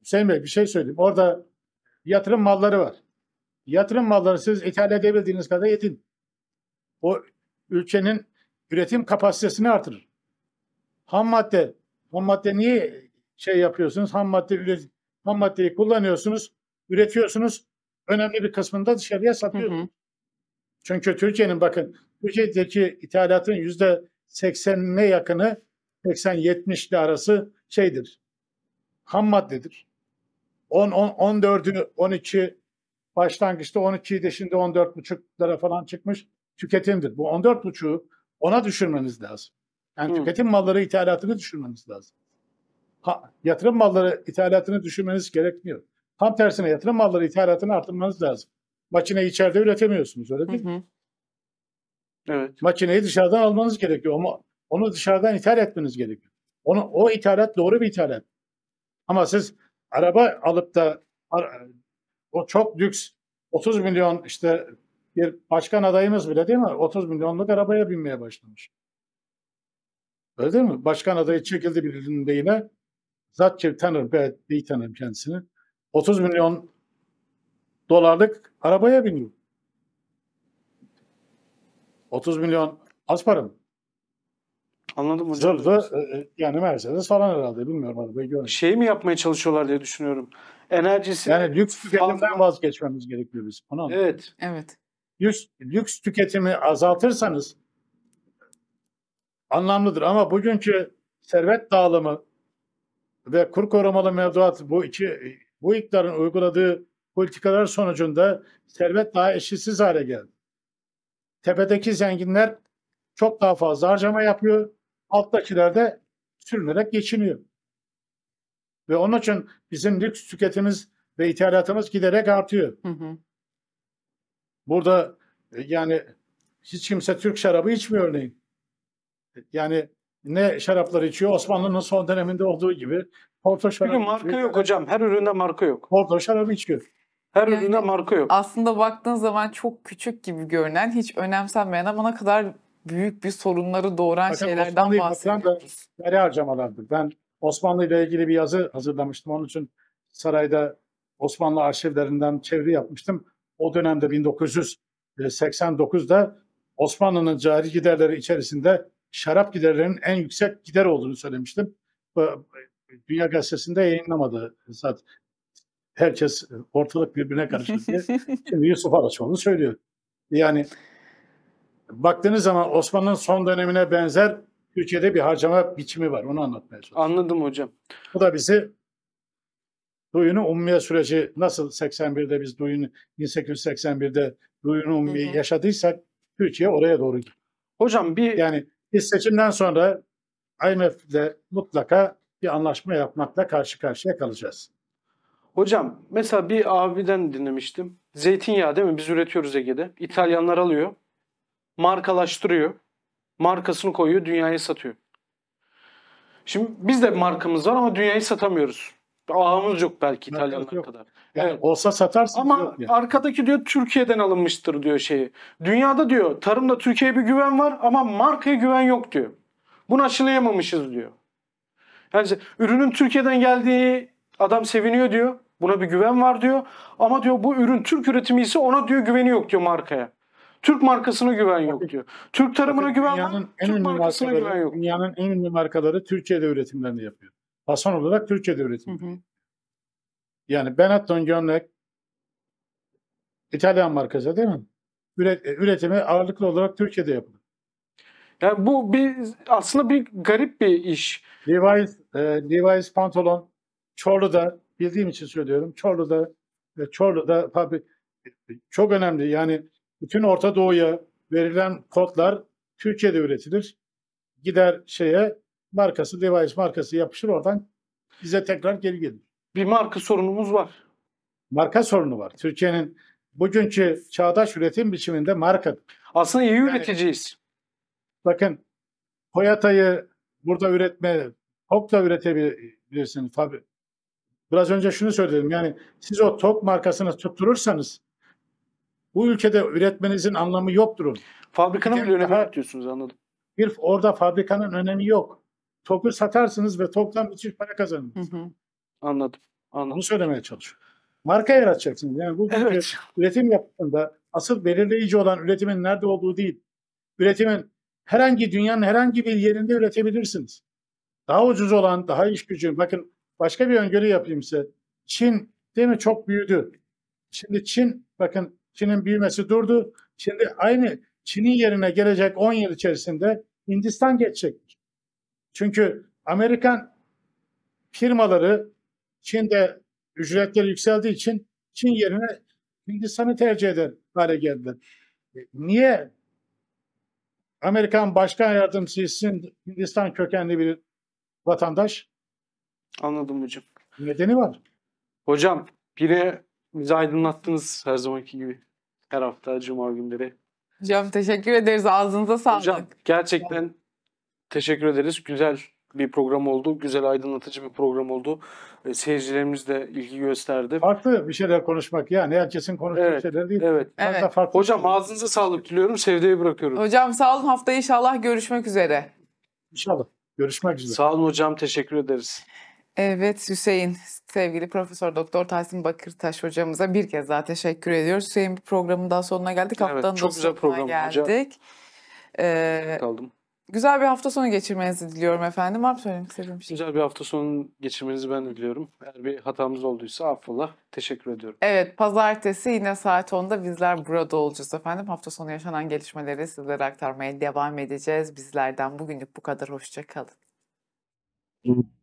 Hüseyin Bey bir şey söyleyeyim. Orada yatırım malları var. Yatırım mallarını siz ithal edebildiğiniz kadar yetin. O ülkenin üretim kapasitesini artırır. Ham madde, ham madde niye şey yapıyorsunuz? Ham madde ham maddeyi kullanıyorsunuz, üretiyorsunuz. Önemli bir kısmını da dışarıya satıyorsunuz. Hı hı. Çünkü Türkiye'nin bakın Türkiye'deki ithalatın yüzde 80'ine yakını 80-70'li arası şeydir. Ham maddedir. 10, 10 14'ü 12 başlangıçta de şimdi 14,5'lara falan çıkmış tüketimdir. Bu 14,5'u ona düşürmeniz lazım. Yani hmm. tüketim malları ithalatını düşürmeniz lazım. Ha, yatırım malları ithalatını düşürmeniz gerekmiyor. Tam tersine yatırım malları ithalatını artırmanız lazım. Makineyi içeride üretemiyorsunuz öyle değil hı mi? Evet. Makineyi dışarıdan almanız gerekiyor ama onu dışarıdan ithal etmeniz gerekiyor. Onu, o ithalat doğru bir ithalat. Ama siz araba alıp da o çok lüks. 30 milyon işte bir başkan adayımız bile değil mi? 30 milyonluk arabaya binmeye başlamış. Öyle değil mi? Başkan adayı çekildi birinin deyine. Zatçev tanır, ben iyi tanırım kendisini. 30 milyon dolarlık arabaya biniyor. 30 milyon az para mı? Anladım hocam. Zırhlı e, e, yani Mercedes falan herhalde bilmiyorum arabayı görmedim. Şey mi yapmaya çalışıyorlar diye düşünüyorum. Enerjisi Yani lüks tüketimden vazgeçmemiz gerekiyor biz. Onu anladım. evet. Evet. Lüks, lüks tüketimi azaltırsanız anlamlıdır ama bugünkü servet dağılımı ve kur korumalı mevduat bu iki bu iktidarın uyguladığı politikalar sonucunda servet daha eşitsiz hale geldi. Tepedeki zenginler çok daha fazla harcama yapıyor alttakiler de sürünerek geçiniyor. Ve onun için bizim lüks tüketimiz ve ithalatımız giderek artıyor. Hı hı. Burada e, yani hiç kimse Türk şarabı içmiyor örneğin. E, yani ne şaraplar içiyor? Osmanlı'nın son döneminde olduğu gibi Porto şarabı Bugün marka içiyor. yok hocam. Her üründe marka yok. Porto şarabı içiyor. Her yani, üründe marka yok. Aslında baktığın zaman çok küçük gibi görünen, hiç önemsenmeyen ama ne kadar büyük bir sorunları doğan şeylerden bahsediyoruz. Nereye harcamalardı? Ben Osmanlı ile ilgili bir yazı hazırlamıştım. Onun için sarayda Osmanlı arşivlerinden çeviri yapmıştım. O dönemde 1989'da Osmanlı'nın cari giderleri içerisinde şarap giderlerinin en yüksek gider olduğunu söylemiştim. Dünya Gazetesi'nde yayınlamadı zaten. Herkes ortalık birbirine karıştı diye. Şimdi Yusuf Araçoğlu söylüyor. Yani baktığınız zaman Osmanlı'nın son dönemine benzer Türkiye'de bir harcama biçimi var. Onu anlatmaya çalışıyorum. Anladım hocam. Bu da bizi Duyunu ummiye süreci nasıl 81'de biz duyunu 1881'de duyunu ummiye yaşadıysak Türkiye oraya doğru gidiyor. Hocam bir yani biz seçimden sonra IMF'de mutlaka bir anlaşma yapmakla karşı karşıya kalacağız. Hocam mesela bir abiden dinlemiştim. Zeytinyağı değil mi? Biz üretiyoruz Ege'de. İtalyanlar alıyor markalaştırıyor. Markasını koyuyor, dünyaya satıyor. Şimdi biz de markamız var ama dünyayı satamıyoruz. Ağımız yok belki İtalyanlar kadar. Yani evet. olsa satarsın. Ama yani. arkadaki diyor Türkiye'den alınmıştır diyor şeyi. Dünyada diyor tarımda Türkiye'ye bir güven var ama markaya güven yok diyor. Bunu aşılayamamışız diyor. Yani ürünün Türkiye'den geldiği adam seviniyor diyor. Buna bir güven var diyor. Ama diyor bu ürün Türk üretimi ise ona diyor güveni yok diyor markaya. Türk markasına güven yok diyor. Türk tarımına güven dünyanın var. Türk ünlü markasına güven yok. Dünyanın en ünlü markaları Türkiye'de üretimlerini yapıyor. Fason olarak Türkiye'de üretim. Hı hı. Yani Benetton gömlek İtalyan markası değil mi? Üret, e, üretimi ağırlıklı olarak Türkiye'de yapılıyor. Yani bu bir aslında bir garip bir iş. Levi's, e, Levi's pantolon Çorlu'da bildiğim için söylüyorum. Çorlu'da e, Çorlu'da fabrik e, çok önemli. Yani bütün Orta Doğu'ya verilen kodlar Türkiye'de üretilir. Gider şeye markası, device markası yapışır oradan bize tekrar geri gelir. Bir marka sorunumuz var. Marka sorunu var. Türkiye'nin bugünkü çağdaş üretim biçiminde marka. Aslında iyi yani, üreticiyiz. Bakın Toyota'yı burada üretme, da üretebilirsiniz. Tabii. Biraz önce şunu söyledim. Yani siz o TOK markasını tutturursanız bu ülkede üretmenizin anlamı yoktur. Fabrikanın bir, önemi yok diyorsunuz anladım. Bir orada fabrikanın önemi yok. Topu satarsınız ve toplam müthiş para kazanırsınız. Hı hı. Anladım. Anladım. Bunu söylemeye çalışıyorum. Marka yaratacaksınız. Yani bu evet. üretim yaptığında asıl belirleyici olan üretimin nerede olduğu değil. Üretimin herhangi dünyanın herhangi bir yerinde üretebilirsiniz. Daha ucuz olan, daha iş gücü. Bakın başka bir öngörü yapayım size. Çin değil mi çok büyüdü. Şimdi Çin bakın Çin'in büyümesi durdu. Şimdi aynı Çin'in yerine gelecek 10 yıl içerisinde Hindistan geçecek. Çünkü Amerikan firmaları Çin'de ücretleri yükseldiği için Çin yerine Hindistan'ı tercih eder hale geldiler. E, niye Amerikan başkan yardımcısının Hindistan kökenli bir vatandaş? Anladım hocam. Nedeni var. Hocam biri bizi aydınlattınız her zamanki gibi. Her hafta cuma günleri. Hocam teşekkür ederiz. Ağzınıza sağlık. Hocam gerçekten teşekkür ederiz. Güzel bir program oldu. Güzel aydınlatıcı bir program oldu. seyircilerimiz de ilgi gösterdi. Farklı bir şeyler konuşmak yani herkesin konuştuğu evet, şeyler değil. Evet. evet. Farklı Hocam şeyler. ağzınıza sağlık diliyorum. Sevdeyi bırakıyorum. Hocam sağ olun. Haftaya inşallah görüşmek üzere. İnşallah. Görüşmek üzere. Sağ olun hocam. Teşekkür ederiz. Evet Hüseyin, sevgili Profesör Doktor Tahsin Bakırtaş hocamıza bir kez daha teşekkür ediyoruz. Hüseyin bir programın daha sonuna geldik. Evet, çok güzel program geldik. Ee, kaldım. Güzel bir hafta sonu geçirmenizi diliyorum efendim. Var mı söylemek istediğim şey? Güzel bir hafta sonu geçirmenizi ben diliyorum. Eğer bir hatamız olduysa affola. Teşekkür ediyorum. Evet pazartesi yine saat 10'da bizler burada olacağız efendim. Hafta sonu yaşanan gelişmeleri sizlere aktarmaya devam edeceğiz. Bizlerden bugünlük bu kadar. Hoşçakalın. Hmm.